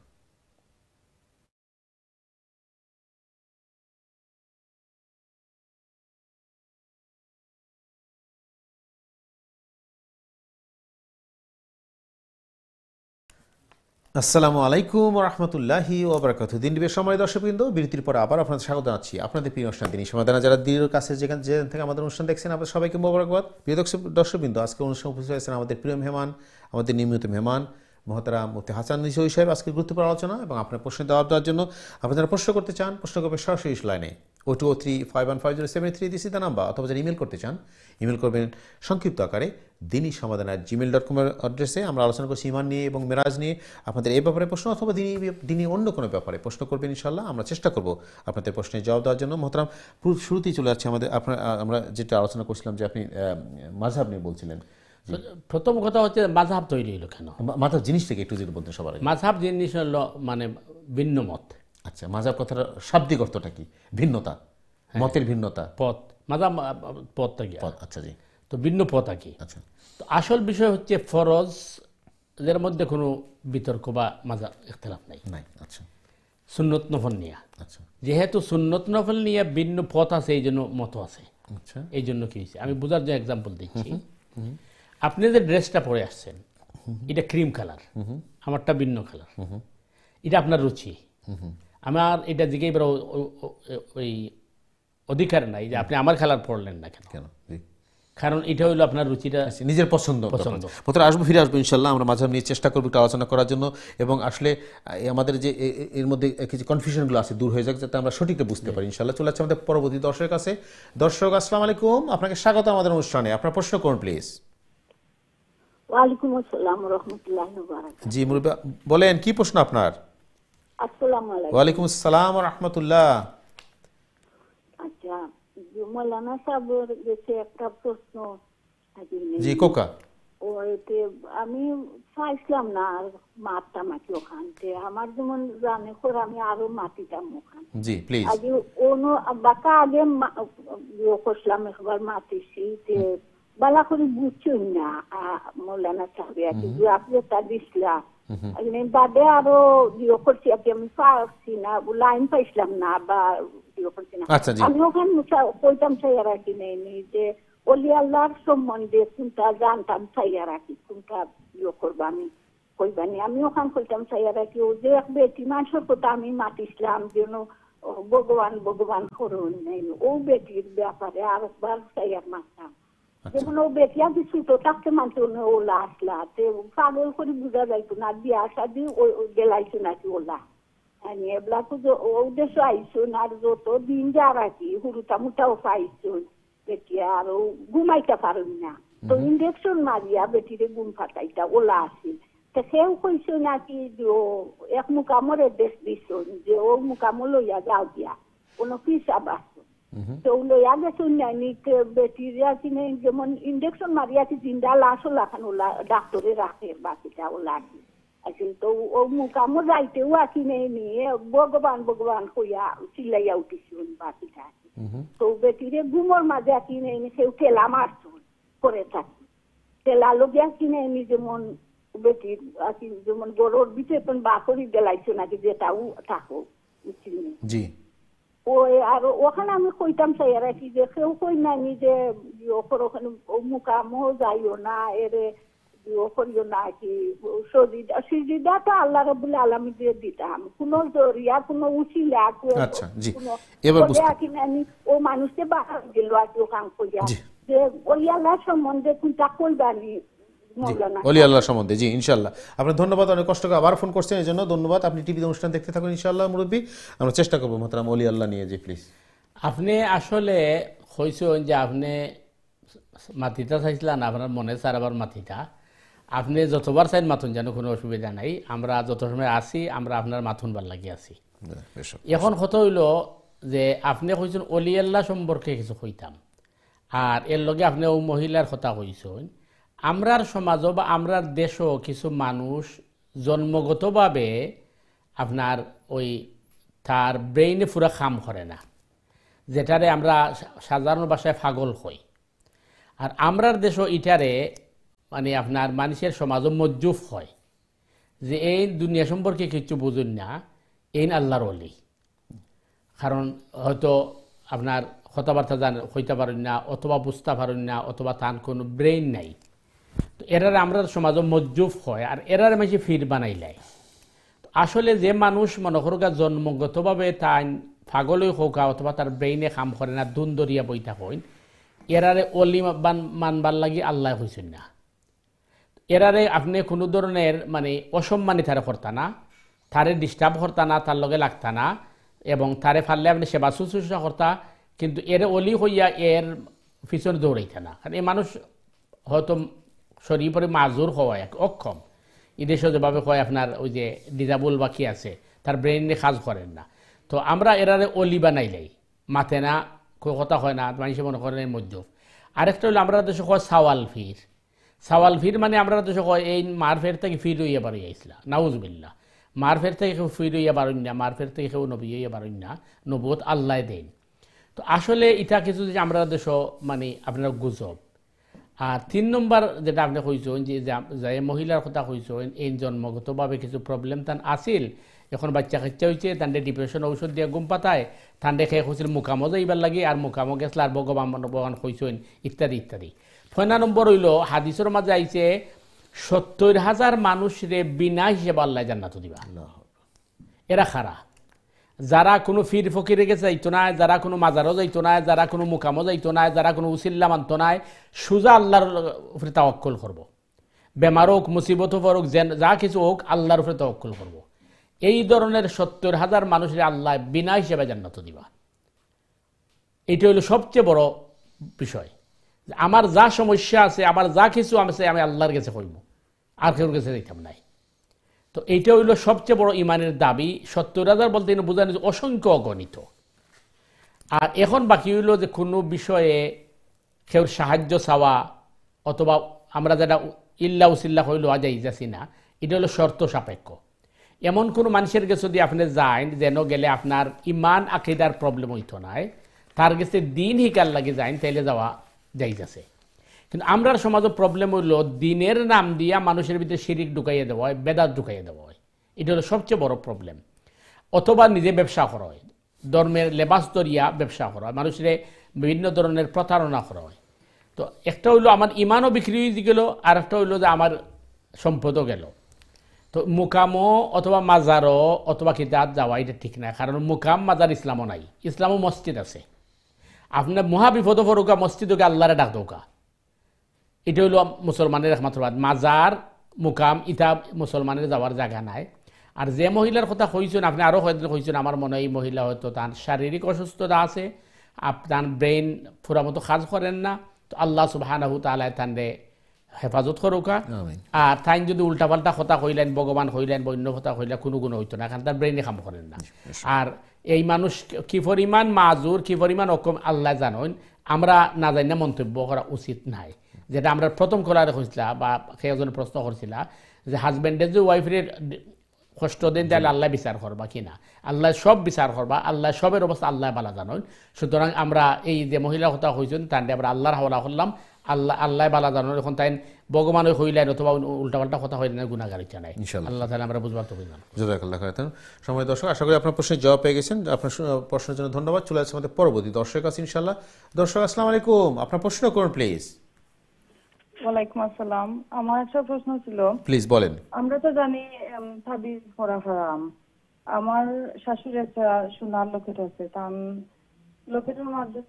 আসসালামু আলাইকুম রহমতুল্লাহি ওবরাকাত দিন ডিবের সময় দর্শকবৃন্দ বিরতির পর আবার আপনাদের স্বাগত জানাচ্ছি আপনাদের প্রিয় অনুষ্ঠান তিনি সমাধান যারা দীর্ঘ কাছে যেখান যেখান থেকে আমাদের অনুষ্ঠান দেখছেন আপনাদের সবাইকে মোবারকবাদ প্রিয় দর্শকবৃন্দ আজকে অনুষ্ঠান উপস্থিত হয়েছেন আমাদের প্রিয় মেহমান আমাদের নিয়মিত মেহমান মহতারা মুফতি হাসান নিসই সাহেব আজকে গুরুত্বপূর্ণ আলোচনা এবং আপনার প্রশ্নের জবাব দেওয়ার জন্য আপনারা প্রশ্ন করতে চান প্রশ্ন করবে সরাসরি লাইনে o two o three five one five zero seven three this the number অথবা যারা ইমেল করতে চান ইমেল করবেন সংক্ষিপ্ত আকারে দিনই সমাধান আর জিমেল ডট কমের অ্যাড্রেসে আমরা আলোচনা করছি ইমান নিয়ে এবং মেরাজ নিয়ে আপনাদের এই ব্যাপারে প্রশ্ন অথবা দিনই দিনই অন্য কোনো ব্যাপারে প্রশ্ন করবেন ইনশাল্লাহ আমরা চেষ্টা করব আপনাদের প্রশ্নের জবাব দেওয়ার জন্য মহতারাম শুরুতেই চলে যাচ্ছে আমাদের আপনার আমরা যেটা আলোচনা করছিলাম যে আপনি মাঝহাব নিয়ে বলছিলেন প্রথম কথা হচ্ছে মাঝহাব তৈরি হলো কেন মাঝহাব জিনিসটাকে একটু যদি বলতে সবার মাঝহাব জিনিস হলো মানে ভিন্ন মত আচ্ছা মাঝহাব কথার শাব্দিক অর্থটা কি ভিন্নতা হ্যাঁ। মতের ভিন্নতা পথ মাঝহাব পথটা কি পথ আচ্ছা জি তো ভিন্ন পথ আর কি আচ্ছা তো আসল বিষয় হচ্ছে ফরজ এর মধ্যে কোনো বিতর্ক বা মাজা ইখতলাফ নাই নাই আচ্ছা সুন্নত নফল নিয়া আচ্ছা যেহেতু সুন্নত নফল ভিন্ন পথ আছে এই জন্য মত আছে আচ্ছা এই জন্য কি হয়েছে আমি বোঝার জন্য এক্সাম্পল দিচ্ছি আপনি যে ড্রেসটা পরে আসছেন এটা ক্রিম কালার আমারটা ভিন্ন কালার এটা আপনার রুচি আমার এটা দিকে এবার ওই অধিকার নাই যে আপনি আমার খেলার পড়লেন না কেন কেন কারণ এটা হলো আপনার রুচিটা আচ্ছা, নিজের পছন্দ পছন্দ প্রথমে আসবো ফিরে আসবো ইনশাল্লাহ আমরা মাঝে নিয়ে চেষ্টা করবো একটু আলোচনা করার জন্য এবং আসলে আমাদের যে এর মধ্যে কিছু কনফিউশনগুলো আছে দূর হয়ে যাক যাতে আমরা সঠিকটা বুঝতে পারি ইনশাল্লাহ চলে যাচ্ছে আমাদের পরবর্তী দর্শক আছে দর্শক আসসালাম আলাইকুম আপনাকে স্বাগত আমাদের অনুষ্ঠানে আপনার প্রশ্ন করুন প্লিজ বলেন কি প্রশ্ন আপনার ওয়ালাইকুম আসসালাম রহমতুল্লাহ আচ্ছা, জি কোকা আমি চাইছিলাম না আর মারতাম আর কি ওখানতে আমার যেমন জানে করে আমি আরো মাতিতাম ওখান জি প্লিজ আজ অন্য বাকা আগে ইয়ে করছিলাম একবার মাতিছি বালা করে বুঝছই না মৌলানা সাহেব কিন্তু আপনি তার ইসলাম বাদে আরো জিও করছি আর আমি পারছি না লাইন পাইছিলাম না বা জিও করছি না আচ্ছা, আমি ওখানে কইতাম সাইয়ারা কি নেই যে অলি আল্লাহর সম্বন্ধে কোনটা জানতাম সাইয়ারা কি কোনটা জিও করবো আমি কইবানি আমি ওখান কইতাম সাইয়ারা কি ও যে এক বেটি মানুষের কথা আমি মাতিছিলাম যেন ভগবান ভগবান করুন ও বেটির ব্যাপারে আরেকবার সাইয়ার মাতাম আচ্ছা। যেগুলো বেটিয়া কিছু তো থাকতে মানতো না ওলা আসলা তে পাগল করে বুঝা যাইতো না বিয়া শাদি গেলাইছো নাকি ওলা এবলাকু উদ্দেশ্য আইসুন আর যত দিন যার কি হুরুটা মুটাও পাইছুন বেটিয়া আর ঘুমাইতে পারুন না তো ইঞ্জেকশন মারিয়া বেটিরে ঘুম ফাটাইতা ওলা আসিল তে সেও কইছো নাকি এক মুকামরে দেশ দিছুন যে ও মুকামো লইয়া যাও দিয়া কোনো হিসাব আছে dowlo yaga sonnani ɓetiriyatine jomon indection mariati jinda laso lakanola dactore raker bakita o laati asin to o muka mo rayte wakineni bogoban bogoban koya silla yawti siwon bakitati to ɓetire gumol maje akineni sew kela marson koretati kela loge akineni jomon ɓetir akin jomon goror bite pon bakori delaysonaki jetawu tako ucine ji ওই আর ওখানে আমি কইতাম চাই আর কি যে কেউ কই নানি যে মুকামও যাইও না এরে বিয়ে করিও না কি সজিদা সজিদা তো আল্লাহ রবুল আলমী দিয়ে দিতাম কোনো জরিয়া কোনো উচিলা আচ্ছা জি এবার বুঝতে কি নানি ও মানুষে বাহার দিল আর দোকান করিয়া যে ওই আল্লাহ সম্বন্ধে কোনটা কইবানি অলি আল্লাহ সম্বন্ধে জি ইনশাল্লাহ আপনার ধন্যবাদ অনেক কষ্ট করে আবার ফোন করছেন এই জন্য ধন্যবাদ আপনি টিভিতে অনুষ্ঠান দেখতে থাকুন ইনশাল্লাহ মুরব্বী আমরা চেষ্টা করবো মাত্রাম অলি আল্লাহ নিয়ে প্লিজ আপনি আসলে হয়েছেন যে আপনি মাতিটা চাইছিলেন আপনার মনে স্যার আবার মাতিটা আপনি যতবার চাইন মাথুন যেন কোনো অসুবিধা নাই আমরা যত সময় আছি আমরা আপনার মাথুন বার লাগি আছি এখন কথা হইল যে আপনি কইছেন অলি আল্লাহ সম্পর্কে কিছু কইতাম আর এর লগে আপনি ও মহিলার কথা কইছেন আমরার সমাজও বা আমরার দেশও কিছু মানুষ জন্মগতভাবে আপনার ওই তার ব্রেইনে পুরো খাম করে না যেটারে আমরা সাধারণ ভাষায় ফাগল হই আর আমরার দেশও ইটারে মানে আপনার মানুষের সমাজও মজ্জুফ হয় যে এই দুনিয়া সম্পর্কে কিছু বুঝুন না এই আল্লাহর অলি কারণ হয়তো আপনার কথাবার্তা জান হইতে পারেন না অথবা বুঝতে পারেন না অথবা তার কোনো ব্রেইন নাই তো এরার আমরা সমাজ মজ্জুফ হয় আর এরার মাঝে ফির বানাইলাই আসলে যে মানুষ মনে করুক জন্মগতভাবে তাই ফাগলই হোক অথবা তার ব্রেইনে কাম করে না দুন দরিয়া বইতা হইন এরারে অলি মানবার লাগি আল্লাহ হয়েছেন না এরারে আপনি কোনো ধরনের মানে অসম্মানি তারা করতা না তারে ডিস্টার্ব করতা না তার লগে লাগতা না এবং তারে ফারলে আপনি সেবা শুশ্রূষা করতা কিন্তু এর অলি হইয়া এর পিছনে দৌড়াইতা না কারণ এই মানুষ হয়তো শরীর পরে মাজুর হওয়া অক্ষম ইদেশ যেভাবে হয় আপনার ওই যে ডিজাবল বাকি আছে তার ব্রেনে কাজ করেন না তো আমরা এরারে অলি বানাই বানাইলাই মাথে না কথা হয় না মানুষের মনে করেন মধ্য আরেকটা হলো আমরা দেশে কয় সাওয়াল ফির সাওয়াল ফির মানে আমরা দেশে কয় এই মার ফের থেকে ফির হইয়া বাড়ি আইসলা নাউজবিল্লা মার ফের থেকে কেউ ফির হইয়া বাড়ুন না মার ফের থেকে কেউ নবী হইয়া বাড়ুন না নবত আল্লাহ দেন তো আসলে এটা কিছু যে আমরা দেশ মানে আপনার গুজব আর তিন নম্বর যেটা আপনি কইছেন যে যে মহিলার কথা কইছেন এই জন্মগতভাবে কিছু প্রবলেম তান আসিল এখন বাচ্চা কাচ্চা হয়েছে তান্ডে ডিপ্রেশন ঔষধ দিয়ে গুম পাতায় তান্ডে খেয়ে খুঁজছিল মুকামো যাইবার লাগে আর মুকামো গেছিল আর ভগবান ভগবান কইছেন ইত্যাদি ইত্যাদি ফয়না নম্বর হইল হাদিসের মাঝে আইছে সত্তর হাজার মানুষরে বিনা হিসেবে আল্লাহ জান্নাত দিবা এরা খারাপ যারা কোনো ফির ফকিরে গেছে যাইতো না যারা কোনো মাজারও যাইতো না যারা কোনো মুকামও যাইতো না যারা কোনো উসিল্লা মানতো নাই সোজা আল্লাহর উপরে তাওয়াক্কল করব। বেমার হোক মুসিবত হোক যা কিছু হোক আল্লাহর উপরে তাওয়াক্কল করব। এই ধরনের সত্তর হাজার মানুষের আল্লাহ বিনা হিসেবে জান্নাত দিবা এটা হলো সবচেয়ে বড় বিষয় আমার যা সমস্যা আছে আমার যা কিছু আছে আমি আল্লাহর কাছে কইব আর কেউ কাছে দেখতাম নাই তো এইটা হইল সবচেয়ে বড় ইমানের দাবি সত্য হাজার বলতে বোঝানো অসংখ্য অগণিত আর এখন বাকি হইল যে কোনো বিষয়ে কেউ সাহায্য চাওয়া অথবা আমরা যারা ইল্লা উসিল্লা হইল আজাই যাচ্ছি না এটা হলো শর্ত সাপেক্ষ এমন কোনো মানুষের কাছে যদি আপনি যান যেন গেলে আপনার ইমান আকিদার প্রবলেম হইতো নাই তার কাছে দিন হিকার লাগে যাইন তাইলে যাওয়া যাই যাচ্ছে কিন্তু আমরার সমাজে প্রবলেম হইল দিনের নাম দিয়া মানুষের ভিতরে শিরিক ঢুকাইয়ে দেওয়া হয় বেদাত ঢুকাইয়ে দেওয়া হয় এটা হলো সবচেয়ে বড় প্রবলেম অথবা নিজে ব্যবসা করা হয় ধর্মের লেবাস দরিয়া ব্যবসা করা হয় মানুষের বিভিন্ন ধরনের প্রতারণা করা হয় তো একটা হইলো আমার ইমানও বিক্রি হয়ে গেল আর একটা হইলো যে আমার সম্পদও গেল তো মুকামও অথবা মাজারও অথবা কিতাব যাওয়া এটা ঠিক না কারণ মুকাম মাজার ইসলামও নাই ইসলামও মসজিদ আছে আপনার মহাবিপদ ফরুকা মসজিদকে আল্লাহরে ডাক দৌকা এটা হইল মুসলমানের একমাত্র বাদ মাজার মুকাম ইটা মুসলমানের যাওয়ার জায়গা নাই আর যে মহিলার কথা কইছেন আপনি আরও হয়তো কইছেন আমার মনে হয় মহিলা হয়তো তার শারীরিক অসুস্থতা আছে আপনার ব্রেন ফুরা মতো কাজ করেন না তো আল্লাহ সুবাহানাহু তালায় তান রে হেফাজত করুকা হ্যাঁ? আর তাইন যদি উল্টাপাল্টা কথা কইলেন ভগবান হইলেন বন্য কথা কইলেন কোনো গুণ হইতো না কারণ তার ব্রেনে কাম করেন না আর এই মানুষ কি পরিমাণ মাজুর কি পরিমাণ অকম আল্লাহ জানেন আমরা না জানি না মন্তব্য করা উচিত নাই যেটা আমরা প্রথম খোলা হয়েছিলা বা সেজনে প্রশ্ন করছিলা যে হাজবেন্ডে যে ওয়াইফের কষ্ট দিন তাহলে আল্লাহ বিচার করবা কি না আল্লাহ সব বিচার করবা আল্লাহ সবের অবস্থা আল্লাহ বালা জানন সুতরাং আমরা এই যে মহিলা কথা হয়েছেন তার আমরা আল্লাহর হাওলা করলাম আল্লাহ আল্লাহ বালা জানন এখন তাই ভগবান হইলেন অথবা পাল্টা কথা হইলেন গুণাগার ইচ্ছা নাই আল্লাহ তাহলে আমরা বুঝবার তো হইলাম সময় দর্শক আশা করি আপনার প্রশ্নের জবাব পেয়ে গেছেন আপনার প্রশ্নের জন্য ধন্যবাদ চলে আসছে আমাদের পরবর্তী দর্শক আছে ইনশাল্লাহ দর্শক আসসালাম আলাইকুম আপনার প্রশ্ন করুন প্লিজ ওয়ালাইকুম আসসালাম আমার একটা প্রশ্ন ছিল প্লিজ বলেন আমরা তো জানি আমার শাশুড়ি একটা সোনার আছে লকেটের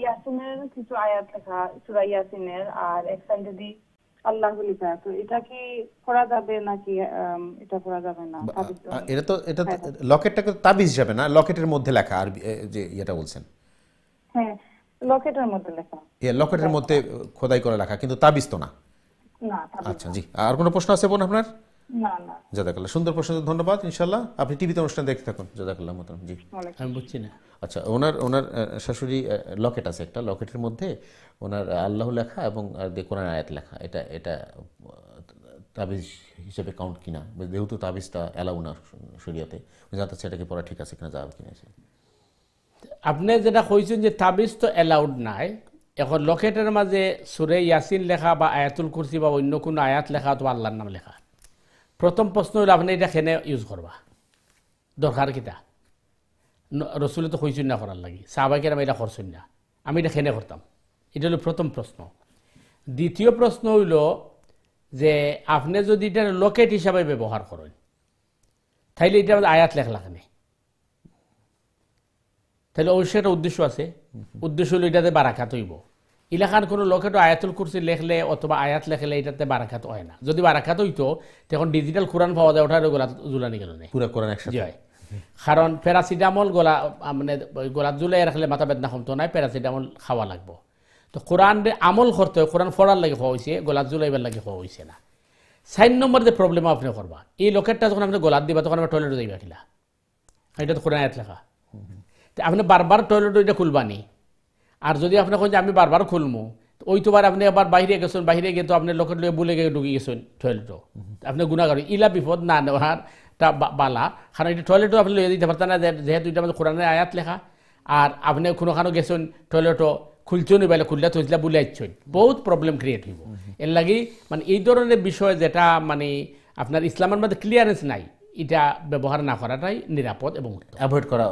ইয়াসিনের কিছু আয়াত লেখা সুরা ইয়াসিনের আর এক সাইডে দি আল্লাহ লেখা তো এটা কি করা যাবে নাকি এটা করা যাবে না এটা তো এটা হ্যাঁ। লকেটটাকে তাবিজ যাবে না লকেটের মধ্যে লেখা আর যে এটা বলছেন হ্যাঁ লকেটের মধ্যে লেখা এ লকেটের মধ্যে খোদাই করে রাখা কিন্তু তাবিজ তো না আচ্ছা জি আর কোনো প্রশ্ন আছে বোন আপনার জাদাকাল্লাহ সুন্দর প্রশ্ন ধন্যবাদ ইনশাল্লাহ আপনি টিভিতে অনুষ্ঠান দেখতে থাকুন জাদাকাল্লাহ জি আমি বুঝছি না আচ্ছা ওনার ওনার শাশুড়ি লকেট আছে একটা লকেটের মধ্যে ওনার আল্লাহ লেখা এবং কোরআন আয়াত লেখা এটা এটা তাবিজ হিসেবে কাউন্ট কিনা যেহেতু তাবিজটা অ্যালাউ না শরিয়াতে জানতে পড়া ঠিক আছে কিনা যাবে কিনা আপনি যেটা কইছেন যে তাবিজ তো এলাউড নাই এখন লোকেটের মাঝে সুরে ইয়াসিন লেখা বা আয়াতুল কুরসি বা অন্য কোনো আয়াত লেখা অথবা আল্লাহর নাম লেখা প্রথম প্রশ্ন হলো আপনি এটা কেনে ইউজ করবা দরকার কিতা রসুলে তো কইছেন না করার লাগি সাহবাকের আমি এটা করছেন না আমি এটা কেনে করতাম এটা হলো প্রথম প্রশ্ন দ্বিতীয় প্রশ্ন হইল যে আপনি যদি এটা লকেট হিসাবে ব্যবহার করেন তাইলে এটা আয়াত লেখা লাগে তাহলে অবশ্যই একটা উদ্দেশ্য আছে উদ্দেশ্য হলো এটাতে বারাকাত হইব ইলাকার কোনো লোকে তো আয়াতুল কুরসি লেখলে অথবা আয়াত লেখলে এটাতে বারাকাত হয় না যদি বারাকাত হইতো তখন ডিজিটাল কোরআন পাওয়া যায় ওঠার গোলা জুলানি গেল পুরো কোরআন একসাথে হয় কারণ প্যারাসিটামল গোলা মানে গোলা জুলাই রাখলে মাথা বেদনা কমতো নাই প্যারাসিটামল খাওয়া লাগবো তো কোরআন আমল করতে হয় কোরআন ফড়ার লাগে খাওয়া হয়েছে গোলা জুলাইবার লাগে খাওয়া হয়েছে না সাইন নম্বর যে প্রবলেম আপনি করবা এই লোকেরটা যখন আপনি গোলাত দিবা তখন আমরা টয়লেটে যাইবা কিলা এটা তো কোরআন আয়াত লেখা আপনি বারবার টয়লেট ওইটা খুলবানি আর যদি আপনি কোন যে আমি বারবার খুলমু ওইতোবার আপনি আবার বাইরে গেছেন বাইরে গিয়ে তো আপনি লোকের লোক বলে গিয়ে ঢুকে গেছেন টয়লেটও আপনি গুণা করেন ইলা বিপদ না নেওয়ার তা বালা কারণ এটা টয়লেটও আপনি লইয়া দিতে পারতেন না যেহেতু এটা আমাদের কোরআনে আয়াত লেখা আর আপনি কোনোখানো গেছেন টয়লেটও খুলছেন বাইলে খুললে থইলা বলে আসছেন বহুত প্রবলেম ক্রিয়েট হইব এর লাগি মানে এই ধরনের বিষয় যেটা মানে আপনার ইসলামের মধ্যে ক্লিয়ারেন্স নাই এটা ব্যবহার না করাটাই নিরাপদ এবং অ্যাভয়েড করা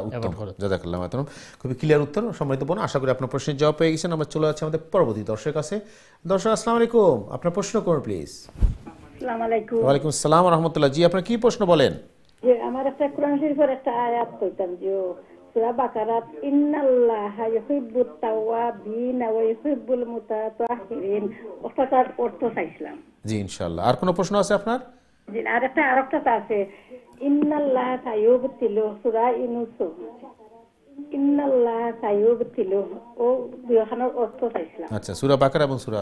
জাজাকাল্লাহ মাতরম খুবই ক্লিয়ার উত্তর সম্মানিত বোন আশা করি আপনার প্রশ্নের জবাব পেয়ে গেছেন আমরা চলে যাচ্ছি আমাদের পরবর্তী দর্শক আছে দর্শক আসসালাম আলাইকুম আপনার প্রশ্ন করুন প্লিজ ওয়ালাইকুম রহমতুল্লাহ জি আপনার কি প্রশ্ন বলেন যে আমার একটা কোরআন শরীফের একটা আয়াত কইতাম যে সূরা বাকারাত ইউহিব্বুত তাওয়াবিন ওয়া ইউহিব্বুল মুতাতাহিরিন অর্থ চাইছিলাম জি ইনশাআল্লাহ আর কোনো প্রশ্ন আছে আপনার জি আর একটা আরেকটা আছে ইন্নাল্লাহ সুরা ইনুস ইন্নাল্লাহ ও দুইখানের অর্থ চাইছিলাম আচ্ছা সুরা বাকারা এবং সুরা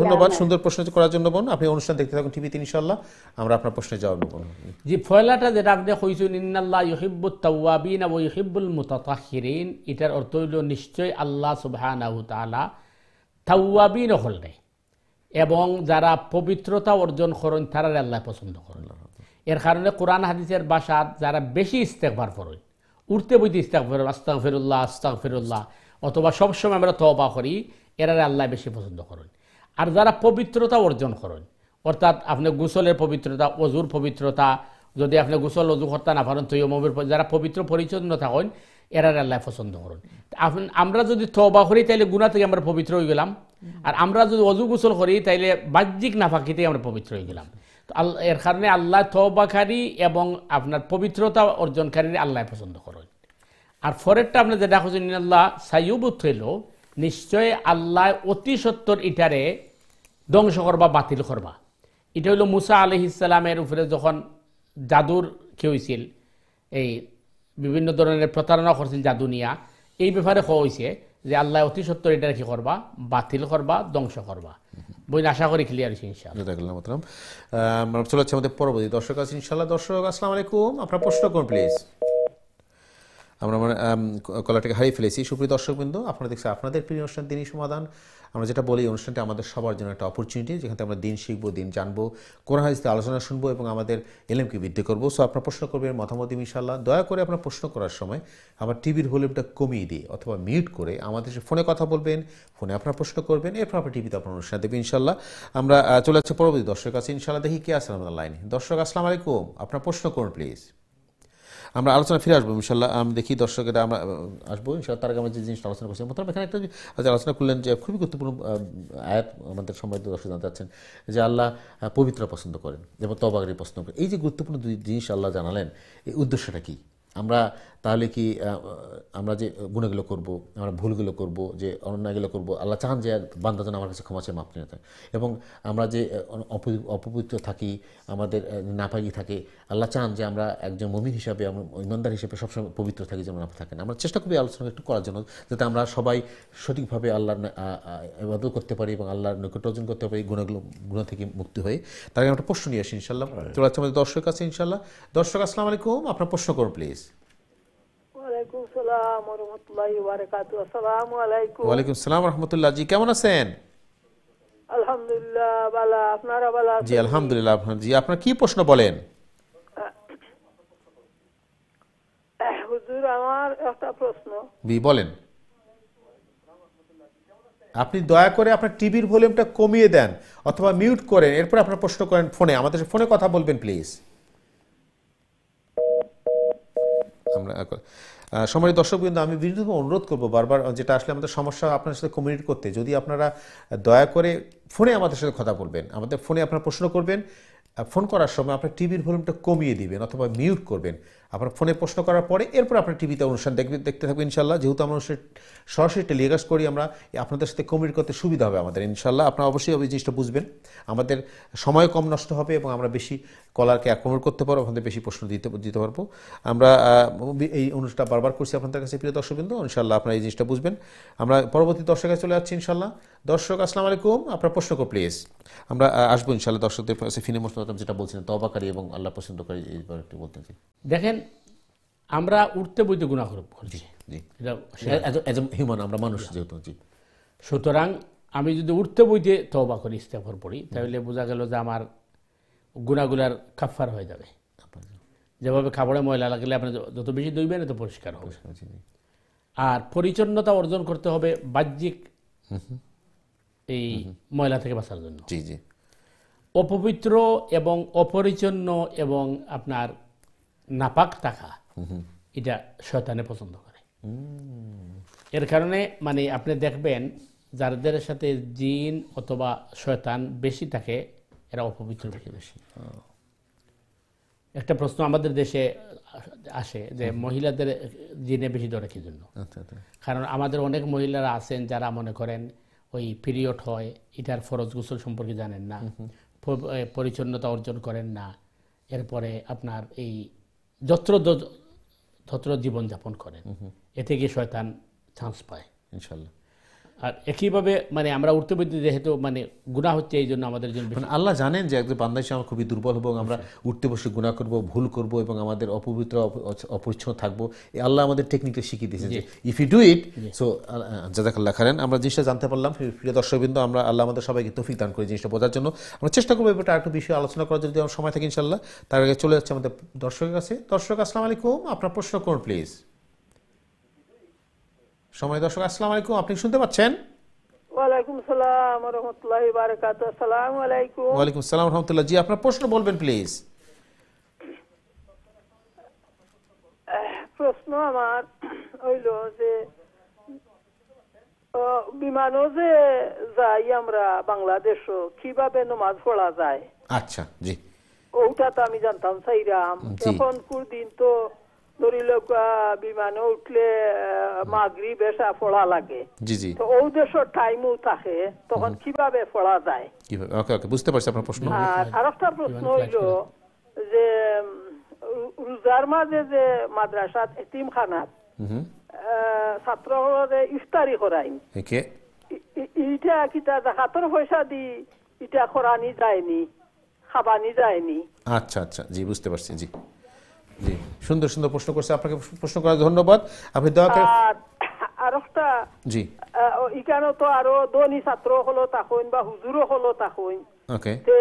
ধন্যবাদ সুন্দর প্রশ্ন করার জন্য আপনি অনুষ্ঠান দেখতে থাকুন আমরা আপনার ফয়লাটা এটার অর্থ নিশ্চয় আল্লাহ সুবহানাহু হল নাই এবং যারা পবিত্রতা অর্জন করেন তারা আল্লাহ পছন্দ করেন এর কারণে কোরআন হাদিসের বাসার যারা বেশি ইস্তেকবার করেন উঠতে বইতে ইস্তাক আস্তাক ফিরুল্লাহ আস্তাক ফিরুল্লাহ অথবা সবসময় আমরা তবা করি এরা আল্লাহ বেশি পছন্দ করেন আর যারা পবিত্রতা অর্জন করেন অর্থাৎ আপনি গুসলের পবিত্রতা অজুর পবিত্রতা যদি আপনি গোসল অজু করতে না পারেন তৈয়মের যারা পবিত্র পরিচ্ছন্ন থাকেন এরার আল্লাহ পছন্দ করুন আমরা যদি তবা করি তাহলে গুণা থেকে আমরা পবিত্র হয়ে গেলাম আর আমরা যদি অজু গোসল করি তাহলে বাহ্যিক নাফাকি থেকে আমরা পবিত্র হয়ে গেলাম তো এর কারণে আল্লাহ তবাকারী এবং আপনার পবিত্রতা অর্জনকারী আল্লাহ পছন্দ করুন আর ফরেরটা আপনি যেটা হচ্ছেন আল্লাহ সাইবুত হইল নিশ্চয় আল্লাহ অতি সত্তর ইটারে ধ্বংস করবা বাতিল করবা এটা হইল মুসা আলহিসালামের উপরে যখন জাদুর কি হয়েছিল এই বিভিন্ন ধরনের প্রতারণা করছিল জাদুনিয়া এই ব্যাপারে হয়েছে যে আল্লাহ অতি সত্য এটা কি করবা বাতিল করবা ধ্বংস করবা বই আশা করি ক্লিয়ার হয়েছে ইনশাআল্লাহ চলে যাচ্ছে আমাদের পরবর্তী দর্শক আছে ইনশাআল্লাহ দর্শক আসসালাম আলাইকুম আপনার প্রশ্ন করুন প্লিজ আমরা আমার কলাটাকে হারিয়ে ফেলেছি সুপ্রিয় দর্শকবৃন্দ আপনারা দেখছেন আপনাদের প্রিয় অনুষ্ঠান দিনই সমাধান আমরা যেটা বলি অনুষ্ঠানটি আমাদের সবার জন্য একটা অপরচুনিটি যেখানে আমরা দিন শিখবো দিন জানবো কোরআন হাদিসে আলোচনা শুনবো এবং আমাদের এলএমকে বৃদ্ধি করবো সো আপনার প্রশ্ন করবেন মতামত ইনশাল্লাহ দয়া করে আপনার প্রশ্ন করার সময় আমার টিভির ভলিউমটা কমিয়ে দিয়ে অথবা মিউট করে আমাদের ফোনে কথা বলবেন ফোনে আপনার প্রশ্ন করবেন এরপর আপনার টিভিতে আপনার অনুষ্ঠান দেবেন ইনশাল্লাহ আমরা চলে যাচ্ছে পরবর্তী দর্শক কাছে ইনশাল্লাহ দেখি কে আসলাম লাইনে দর্শক আসসালাম আলাইকুম আপনার প্রশ্ন করুন প্লিজ আমরা আলোচনা ফিরে আসবো ইনশাল্লাহ আমি দেখি দর্শকেরা আমরা আসবো ইনশাল্লাহ তার আগে আমরা যে জিনিসটা আলোচনা করছি মোতাবেক এখানে একটা আজ আলোচনা করলেন যে খুবই গুরুত্বপূর্ণ আয়াত আমাদের সম্মানিত দর্শক জানতে চাচ্ছেন যে আল্লাহ পবিত্র পছন্দ করেন এবং তবাগরি পছন্দ করেন এই যে গুরুত্বপূর্ণ দুই জিনিস আল্লাহ জানালেন এই উদ্দেশ্যটা কী আমরা তাহলে কি আমরা যে গুণেগুলো করব আমরা ভুলগুলো করব যে অন্যায়গুলো করব আল্লাহ চান যে বান্দা যেন আমার কাছে ক্ষমা চেয়ে মাপ নিয়ে থাকে এবং আমরা যে অপবিত্র থাকি আমাদের নাপাগি থাকে আল্লাহ চান যে আমরা একজন মমিন হিসাবে আমরা ইমানদার হিসেবে সবসময় পবিত্র থাকি যেমন আমরা থাকেন আমরা চেষ্টা করি আলোচনা একটু করার জন্য যাতে আমরা সবাই সঠিকভাবে আল্লাহর ইবাদত করতে পারি এবং আল্লাহর নৈকট অর্জন করতে পারি গুণগুলো গুণ থেকে মুক্তি হয়ে তার আমরা প্রশ্ন নিয়ে আসি ইনশাল্লাহ হ্যাঁ। চলে আমাদের দর্শক আছে ইনশাল্লাহ দর্শক আসসালামু আলাইকুম আপনার প্রশ্ন করুন প্লিজ ওয়ালাইকুম জি কেমন আছেন আলহামদুলিল্লাহ আপনারা জি আলহামদুলিল্লাহ জি কি প্রশ্ন বলেন হুজুর আমার একটা প্রশ্ন বলেন আপনি দয়া করে আপনার টিভির ভলিউমটা কমিয়ে দেন অথবা মিউট করেন এরপর আপনার প্রশ্ন করেন ফোনে আমাদের ফোনে কথা বলবেন প্লিজ আমরা সময় বিন্দু আমি বিনীতভাবে অনুরোধ করবো বারবার যেটা আসলে আমাদের সমস্যা আপনার সাথে কমিউনিকেট করতে যদি আপনারা দয়া করে ফোনে আমাদের সাথে কথা বলবেন আমাদের ফোনে আপনারা প্রশ্ন করবেন ফোন করার সময় আপনার টিভির ভলিউমটা কমিয়ে দিবেন অথবা মিউট করবেন আপনার ফোনে প্রশ্ন করার পরে এরপর আপনার টিভিতে অনুষ্ঠান দেখবে দেখতে থাকবেন ইনশাল্লাহ যেহেতু আমরা সরাসরি টেলিকাস্ট করি আমরা আপনাদের সাথে কমিউনিট করতে সুবিধা হবে আমাদের ইনশাল্লাহ আপনারা অবশ্যই ওই জিনিসটা বুঝবেন আমাদের সময় কম নষ্ট হবে এবং আমরা বেশি কলারকে অ্যাকোমোড করতে পারবো আপনাদের বেশি প্রশ্ন দিতে দিতে পারবো আমরা এই অনুষ্ঠানটা বারবার করছি আপনাদের কাছে প্রিয় দর্শকবৃন্দ ইনশাল্লাহ আপনারা এই জিনিসটা বুঝবেন আমরা পরবর্তী কাছে চলে যাচ্ছি ইনশাল্লাহ দর্শক আসসালামু আলাইকুম আপনার প্রশ্ন কর প্লিজ আমরা আসবো ইনশাল্লাহ দর্শকদের কাছে ফিনে মোস্তম যেটা বলছিলেন তবাকারী এবং আল্লাহ পছন্দকারী এইবার একটু বলতে চাই দেখেন আমরা উঠতে বইতে গুণা করছি আমরা মানুষ যেহেতু সুতরাং আমি যদি উঠতে বইতে তবা করি ইস্তেফর পড়ি তাহলে বোঝা গেল যে আমার গুণাগুলার কাফার হয়ে যাবে যেভাবে খাবারে ময়লা লাগলে আপনি যত বেশি দইবেন তত পরিষ্কার হবে আর পরিচ্ছন্নতা অর্জন করতে হবে বাহ্যিক এই ময়লা থেকে বাঁচার জন্য অপবিত্র এবং অপরিচ্ছন্ন এবং আপনার নাপাক টাকা Mm-hmm. এটা শয়তানে পছন্দ করে mm. এর কারণে মানে আপনি দেখবেন যাদের সাথে জিন অথবা শয়তান বেশি থাকে এরা অপবিত্র বেশি বেশি একটা প্রশ্ন আমাদের দেশে আসে যে mm-hmm. মহিলাদের জিনে বেশি ধরে কি জন্য আচ্ছা, আচ্ছা। কারণ আমাদের অনেক মহিলারা আছেন যারা মনে করেন ওই পিরিয়ড হয় এটার ফরজ গোসল সম্পর্কে জানেন না mm-hmm. পরিচ্ছন্নতা অর্জন করেন না এরপরে আপনার এই যত্র ধত্র জীবনযাপন করেন এতে গিয়ে শয়তান চান্স পায় ইনশাল্লাহ আর একইভাবে মানে আমরা উঠতে বলতে যেহেতু মানে গুণা হচ্ছে এই জন্য আমাদের জন্য আল্লাহ জানেন যে একজন বান্দা হিসেবে খুবই দুর্বল হবো আমরা উঠতে বসে গুণা করব ভুল করব এবং আমাদের অপবিত্র অপরিচ্ছন্ন থাকবো এই আল্লাহ আমাদের টেকনিকটা শিখিয়ে দিয়েছে যে if you do it so জাজাকাল্লাহ খারেন আমরা জিনিসটা জানতে পারলাম প্রিয় দর্শকবৃন্দ আমরা আল্লাহ আমাদের সবাইকে তফিক দান করে জিনিসটা বোঝার জন্য আমরা চেষ্টা করবো এবার আরেকটু বিষয়ে আলোচনা করার যদি আমার সময় থাকে ইনশাল্লাহ তার আগে চলে যাচ্ছে আমাদের দর্শকের কাছে দর্শক আসসালাম আলাইকুম আপনার প্রশ্ন করুন প্লিজ সময় দর্শক আসসালাম আলাইকুম আপনি শুনতে পাচ্ছেন ওয়ালাইকুম সালাম রহমতুল্লাহি আসসালামু আলাইকুম ওয়ালাইকুম সালাম রহমতুল্লাহ জি আপনার প্রশ্ন বলবেন প্লিজ প্রশ্ন আমার হইল যে বিমানও যে যাই আমরা বাংলাদেশও কিভাবে নমাজ পড়া যায় আচ্ছা জি ওটা তো আমি জানতাম সাইরাম এখন দিন তো ধরি বিমানে উঠলে মাগরি বেশা পড়া লাগে জি জি তো ওই টাইমও থাকে তখন কিভাবে পড়া যায় কিভাবে ওকে ওকে বুঝতে পারছি আপনার প্রশ্ন আর আরেকটা প্রশ্ন যে রোজার মাঝে যে মাদ্রাসাত ইফতারি ইটা কিতা হাতের পয়সা দি ইটা করানি যায়নি খাবানি যায়নি আচ্ছা আচ্ছা জি বুঝতে পারছি জি জি সুন্দর সুন্দর প্রশ্ন করছে আপনাকে প্রশ্ন করার ধন্যবাদ আপনি দয়া করে জি ইকানো তো আরো দনি ছাত্র হলো বা হুজুরও হলো ওকে তে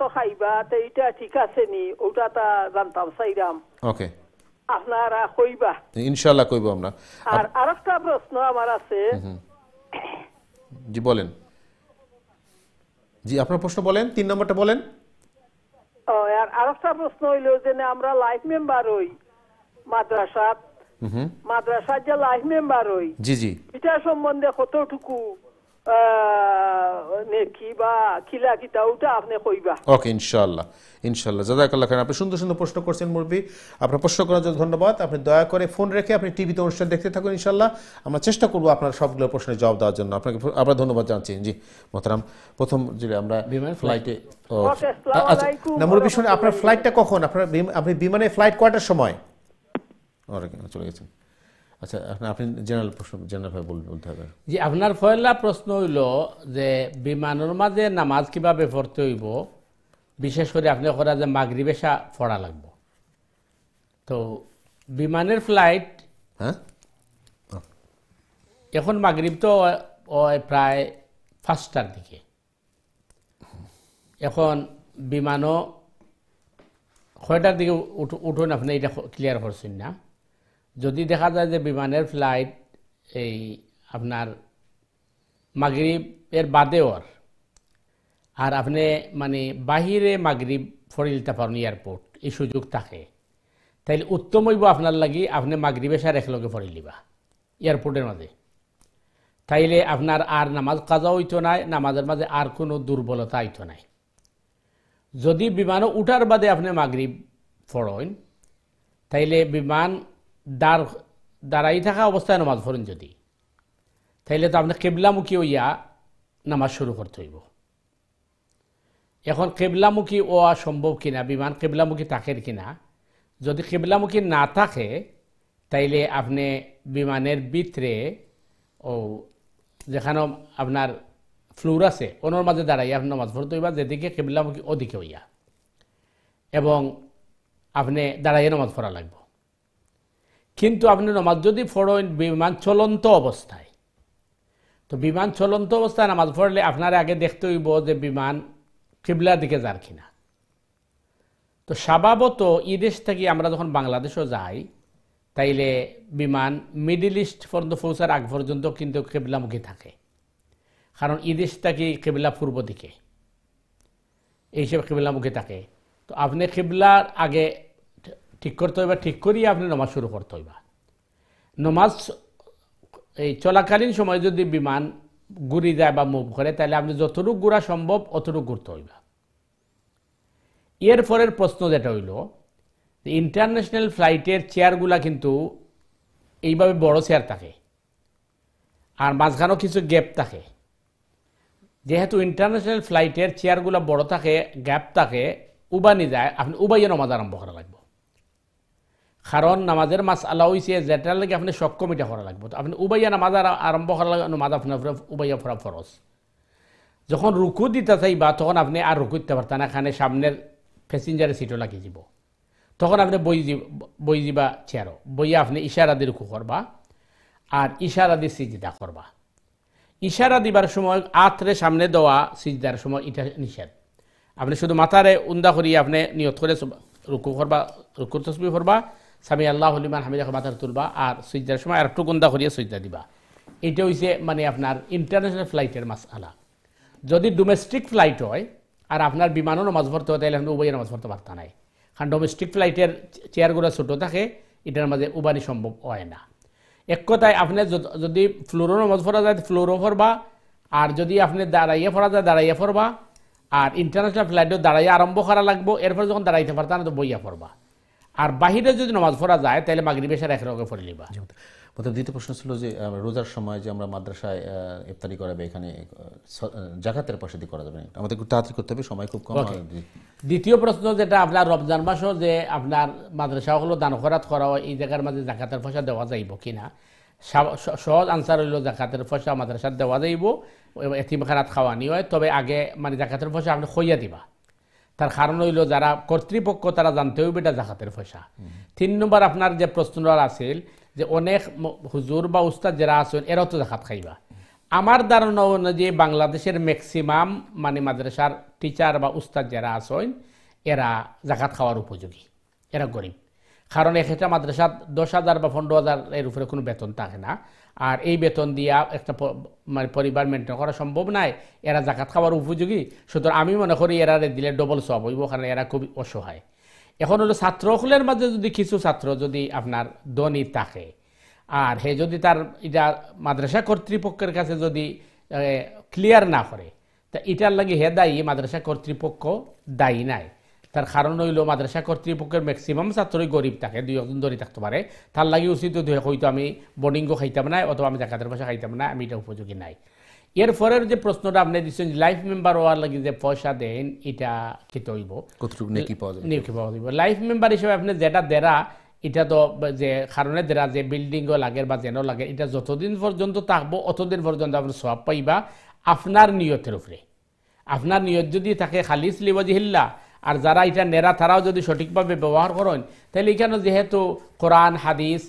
তো খাইবা তে এটা ঠিক আছে নি ওটা তা জানতাম সাইরাম ওকে আপনারা কইবা ইনশাআল্লাহ কইব আমরা আর আরেকটা প্রশ্ন আমার আছে জি বলেন জি আপনার প্রশ্ন বলেন তিন নম্বরটা বলেন আর আরেকটা প্রশ্ন হইল যে আমরা লাইফ মেম্বার হই মাদ্রাসাত মাদ্রাসার যে লাইফ মেম্বার হই জি জি এটা সম্বন্ধে কতটুকু বা কিতা ওটা আপনি কইবা ওকে ইনশাআল্লাহ ইনশাআল্লাহ খান আপনি সুন্দর সুন্দর প্রশ্ন করছেন মুরবি আপনার প্রশ্ন করার জন্য ধন্যবাদ আপনি দয়া করে ফোন রেখে আপনি টিভিতে অনুষ্ঠান দেখতে থাকুন ইনশাআল্লাহ আমরা চেষ্টা করব আপনার সবগুলো প্রশ্নের জবাব দেওয়ার জন্য আপনাকে আপনার ধন্যবাদ জানাচ্ছি জি মোহতারাম প্রথম যে আমরা বিমান ফ্লাইটে আচ্ছা। আচ্ছা, না মুরবি শুনে আপনার ফ্লাইটটা কখন আপনার আপনি বিমানে ফ্লাইট কয়টার সময় চলে গেছেন আচ্ছা আপনি জেনারেল প্রশ্ন জেনারেল বলতে হবে জি আপনার পয়লা প্রশ্ন হইল যে বিমানের মাঝে নামাজ কিভাবে পড়তে হইব বিশেষ করে আপনি করা যে মাগরি বেশা পড়া লাগবে তো বিমানের ফ্লাইট হ্যাঁ এখন মাগরিব তো প্রায় পাঁচটার দিকে এখন বিমানও কয়টার দিকে উঠুন আপনি এটা ক্লিয়ার করছেন না যদি দেখা যায় যে বিমানের ফ্লাইট এই আপনার মাগরিবের বাদে ওর আর আপনি মানে বাহিরে মাগরীব ফরিল তাপারুন এয়ারপোর্ট এই সুযোগ থাকে তাইলে উত্তম হইব আপনার লাগি আপনি মাগরিবে সার একলগে লিবা এয়ারপোর্টের মাঝে তাইলে আপনার আর নামাজ কাজা হইতো নাই নামাজের মাঝে আর কোনো দুর্বলতা আইতো নাই যদি বিমানও উঠার বাদে আপনি মাগরীব ফড়ইন তাইলে বিমান দাঁড় দাঁড়াই থাকা অবস্থায় নামাজ পড়েন যদি তাইলে তো আপনি কেবলামুখী হইয়া নামাজ শুরু করতে হইব এখন কেবলামুখী হওয়া সম্ভব কিনা বিমান কেবলামুখী থাকেন কিনা যদি কেবলামুখী না থাকে তাইলে আপনি বিমানের ভিতরে ও যেখানে আপনার ফ্লোর আছে ওনার মাঝে দাঁড়াই আপনি নামাজ পড়তে হইবা যেদিকে কেবলামুখী ওদিকে হইয়া এবং আপনি দাঁড়াইয়ে নামাজ পড়া লাগবে কিন্তু আপনি নামাজ যদি পড়েন বিমান চলন্ত অবস্থায় তো বিমান চলন্ত অবস্থায় নামাজ ফড়লে আপনার আগে দেখতে হইব যে বিমান কিবলার দিকে যার কিনা তো স্বভাবত ইদেশ থেকে আমরা যখন বাংলাদেশও যাই তাইলে বিমান মিডিল ইস্ট পর্যন্ত পৌঁছার আগ পর্যন্ত কিন্তু কেবলামুখী থাকে কারণ ইদেশ থাকি কেবলা পূর্ব দিকে এইসব কেবলামুখী থাকে তো আপনি কেবলার আগে ঠিক করতে হইবা ঠিক করিয়ে আপনি নমাজ শুরু করতে হইবা নমাজ এই চলাকালীন সময় যদি বিমান ঘুরি যায় বা মুভ করে তাহলে আপনি যতটুকু ঘুরা সম্ভব অতটুকু ঘুরতে হইবা এরপরের প্রশ্ন যেটা হইল ইন্টারন্যাশনাল ফ্লাইটের চেয়ারগুলা কিন্তু এইভাবে বড় চেয়ার থাকে আর মাঝখানেও কিছু গ্যাপ থাকে যেহেতু ইন্টারন্যাশনাল ফ্লাইটের চেয়ারগুলো বড় থাকে গ্যাপ থাকে উবানি যায় আপনি উবাইয়ে নমাজ আরম্ভ করা লাগবে কারণ নামাজের মাছ আল্লাহ হয়েছে যেটার লাগে আপনি সক্ষম এটা করা লাগবে আপনি উবাইয়া নামাজ আরম্ভ করা লাগে নামাজ আপনার উবাইয়া ফরা ফরস যখন রুকু দিতে বা তখন আপনি আর রুকু দিতে পারতেন না খানে সামনের প্যাসেঞ্জারের সিটও লাগিয়ে যাব তখন আপনি বই বই দিবা চেয়ারও বইয়া আপনি ইশারা দিয়ে রুকু করবা আর ইশারা দিয়ে সিজিদা করবা ইশারা দিবার সময় আত্রে সামনে দেওয়া সিজদার সময় এটা নিষেধ আপনি শুধু মাথারে উন্দা করিয়ে আপনি নিয়ত করে রুকু করবা রুকুর তসবি করবা স্বামী আল্লাহ হলিমান হামিদা মাথার তুলবা আর সুইজার সময় আর একটু গুন্দা করিয়ে সুইজা দিবা এটা হইছে মানে আপনার ইন্টারন্যাশনাল ফ্লাইটের মাস আলা যদি ডোমেস্টিক ফ্লাইট হয় আর আপনার বিমানও নমাজ ভরতে হয় তাহলে আপনি উভয় নামাজ ভরতে পারতা নাই কারণ ডোমেস্টিক ফ্লাইটের চেয়ারগুলো ছোটো থাকে এটার মাঝে উবানি সম্ভব হয় না এক কথায় আপনি যদি ফ্লোরও নামাজ ফরা যায় ফ্লোরও ফরবা আর যদি আপনি দাঁড়াইয়ে ফরা যায় দাঁড়াইয়ে ফরবা আর ইন্টারন্যাশনাল ফ্লাইটও দাঁড়াইয়ে আরম্ভ করা লাগবে এরপর যখন দাঁড়াইতে পারতা না তো বইয়া ফরবা আর বাহিরে যদি নামাজ পড়া যায় তাহলে মাগরিবের সাথে একরকম পড়ে নিবা দ্বিতীয় প্রশ্ন ছিল যে রোজার সময় যে আমরা মাদ্রাসায় ইফতারি করাবে এখানে জাকাতের পাশে দিয়ে করা যাবে আমাদের একটু তাড়াতাড়ি করতে হবে সময় খুব কম দ্বিতীয় প্রশ্ন যেটা আপনার রমজান মাসও যে আপনার মাদ্রাসা হলো দান খরাত করা হয় এই জায়গার মাঝে জাকাতের পয়সা দেওয়া যাইব না সহজ আনসার হইল জাকাতের পয়সা মাদ্রাসার দেওয়া যাইব এতিমখানাত খাওয়ানি হয় তবে আগে মানে জাকাতের পয়সা আপনি খইয়া দিবা তার কারণ হইল যারা কর্তৃপক্ষ তারা জানতে হইবে এটা জাকাতের পয়সা তিন নম্বর আপনার যে প্রশ্ন আছিল যে অনেক হুজুর বা উস্তাদ যারা আছেন এরাও তো জাকাত খাইবা আমার ধারণা অনুযায়ী বাংলাদেশের ম্যাক্সিমাম মানে মাদ্রাসার টিচার বা উস্তাদ যারা আছেন এরা জাকাত খাওয়ার উপযোগী এরা গরিব কারণ এক্ষেত্রে মাদ্রাসার দশ হাজার বা পনেরো হাজার এর উপরে কোনো বেতন থাকে না আর এই বেতন দিয়া একটা মানে পরিবার মেনটেন করা সম্ভব নাই এরা জাকাত খাবার উপযোগী সুতরাং আমি মনে করি এরা দিলে ডবল সব হইব কারণ এরা খুবই অসহায় এখন হলো ছাত্রকুলের মাঝে যদি কিছু ছাত্র যদি আপনার দনী থাকে আর হে যদি তার এটা মাদ্রাসা কর্তৃপক্ষের কাছে যদি ক্লিয়ার না করে তা এটার লাগে হে দায়ী মাদ্রাসা কর্তৃপক্ষ দায়ী নাই তার কারণ হইল মাদ্রাসা কর্তৃপক্ষের ম্যাক্সিমাম ছাত্রই গরিব থাকে দুই একজন ধরে থাকতে পারে তার লাগি উচিত হয়তো আমি বোর্ডিংও খাইতাম না অথবা আমি জাকাতের পয়সা খাইতাম না আমি এটা উপযোগী নাই পরের যে প্রশ্নটা আপনি দিচ্ছেন লাইফ মেম্বার হওয়ার লাগে যে পয়সা দেন এটা খেতে হইব নেকি পাওয়া যাবে লাইফ মেম্বার হিসেবে আপনি যেটা দেরা এটা তো যে কারণে দেরা যে বিল্ডিংও লাগে বা যেন লাগে এটা যতদিন পর্যন্ত থাকবো অতদিন পর্যন্ত আপনি সব পাইবা আপনার নিয়তের উপরে আপনার নিয়ত যদি থাকে খালি লিবাজিহিল্লা আর যারা এটা নেরা তারাও যদি সঠিকভাবে ব্যবহার করেন তাহলে এখানে যেহেতু কোরআন হাদিস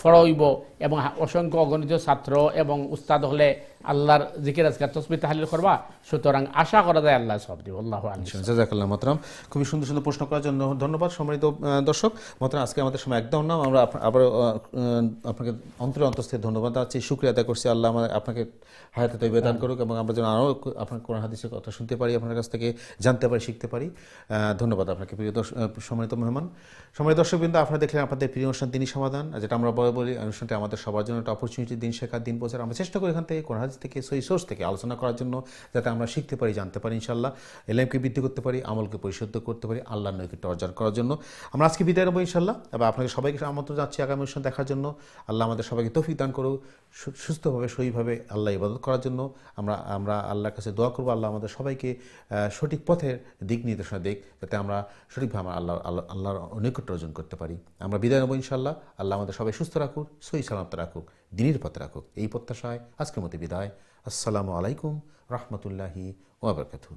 ফড়ইব এবং অসংখ্য অগণিত ছাত্র এবং উস্তাদ হলে আল্লাহর জিকির আজকার তসবি তাহালিল করবা সুতরাং আশা করা যায় আল্লাহ সব দিব আল্লাহ জাজাকাল্লাহ মাতরাম খুবই সুন্দর সুন্দর প্রশ্ন করার জন্য ধন্যবাদ সম্মানিত দর্শক মাতরাম আজকে আমাদের সময় একদম না আমরা আবার আপনাকে অন্তরে অন্তস্থে ধন্যবাদ আছি শুক্রিয়া আদায় করছি আল্লাহ আমার আপনাকে হায়াতে তৈবে দান করুক এবং আমরা যেন আরও আপনার কোরআন হাদিসের কথা শুনতে পারি আপনার কাছ থেকে জানতে পারি শিখতে পারি ধন্যবাদ আপনাকে প্রিয় দর্শক সম্মানিত মেহমান সম্মানিত দর্শকবৃন্দ আপনারা দেখলেন আপনাদের প্রিয় অনুষ্ঠান তিনি সমাধান যেটা আমরা বলে বলি অনুষ্ঠানটি আমাদের আমাদের সবার জন্য একটা অপরচুনিটি দিন শেখার দিন বোঝার আমরা চেষ্টা করি এখান থেকে কোন হাজ থেকে সেই সোর্স থেকে আলোচনা করার জন্য যাতে আমরা শিখতে পারি জানতে পারি ইনশাল্লাহ এলএমকে বৃদ্ধি করতে পারি আমলকে পরিশুদ্ধ করতে পারি আল্লাহ নৈকিত্য অর্জন করার জন্য আমরা আজকে বিদায় নেবো ইনশাল্লাহ এবার আপনাকে সবাইকে আমন্ত্রণ যাচ্ছি আগামী অনুষ্ঠান দেখার জন্য আল্লাহ আমাদের সবাইকে তফিক দান করুক সুস্থভাবে সহিভাবে আল্লাহ ইবাদত করার জন্য আমরা আমরা আল্লাহর কাছে দোয়া করবো আল্লাহ আমাদের সবাইকে সঠিক পথের দিক নির্দেশনা দিক যাতে আমরা সঠিকভাবে আমরা আল্লাহ আল্লাহর নৈকট্য অর্জন করতে পারি আমরা বিদায় নেবো ইনশাল্লাহ আল্লাহ আমাদের সবাই সুস্থ রাখুন সহি সালাম সালামত রাখুক দিনের পথ রাখুক এই প্রত্যাশায় আজকের মতো বিদায় আসসালামু আলাইকুম রহমতুল্লাহি ওবরকাতু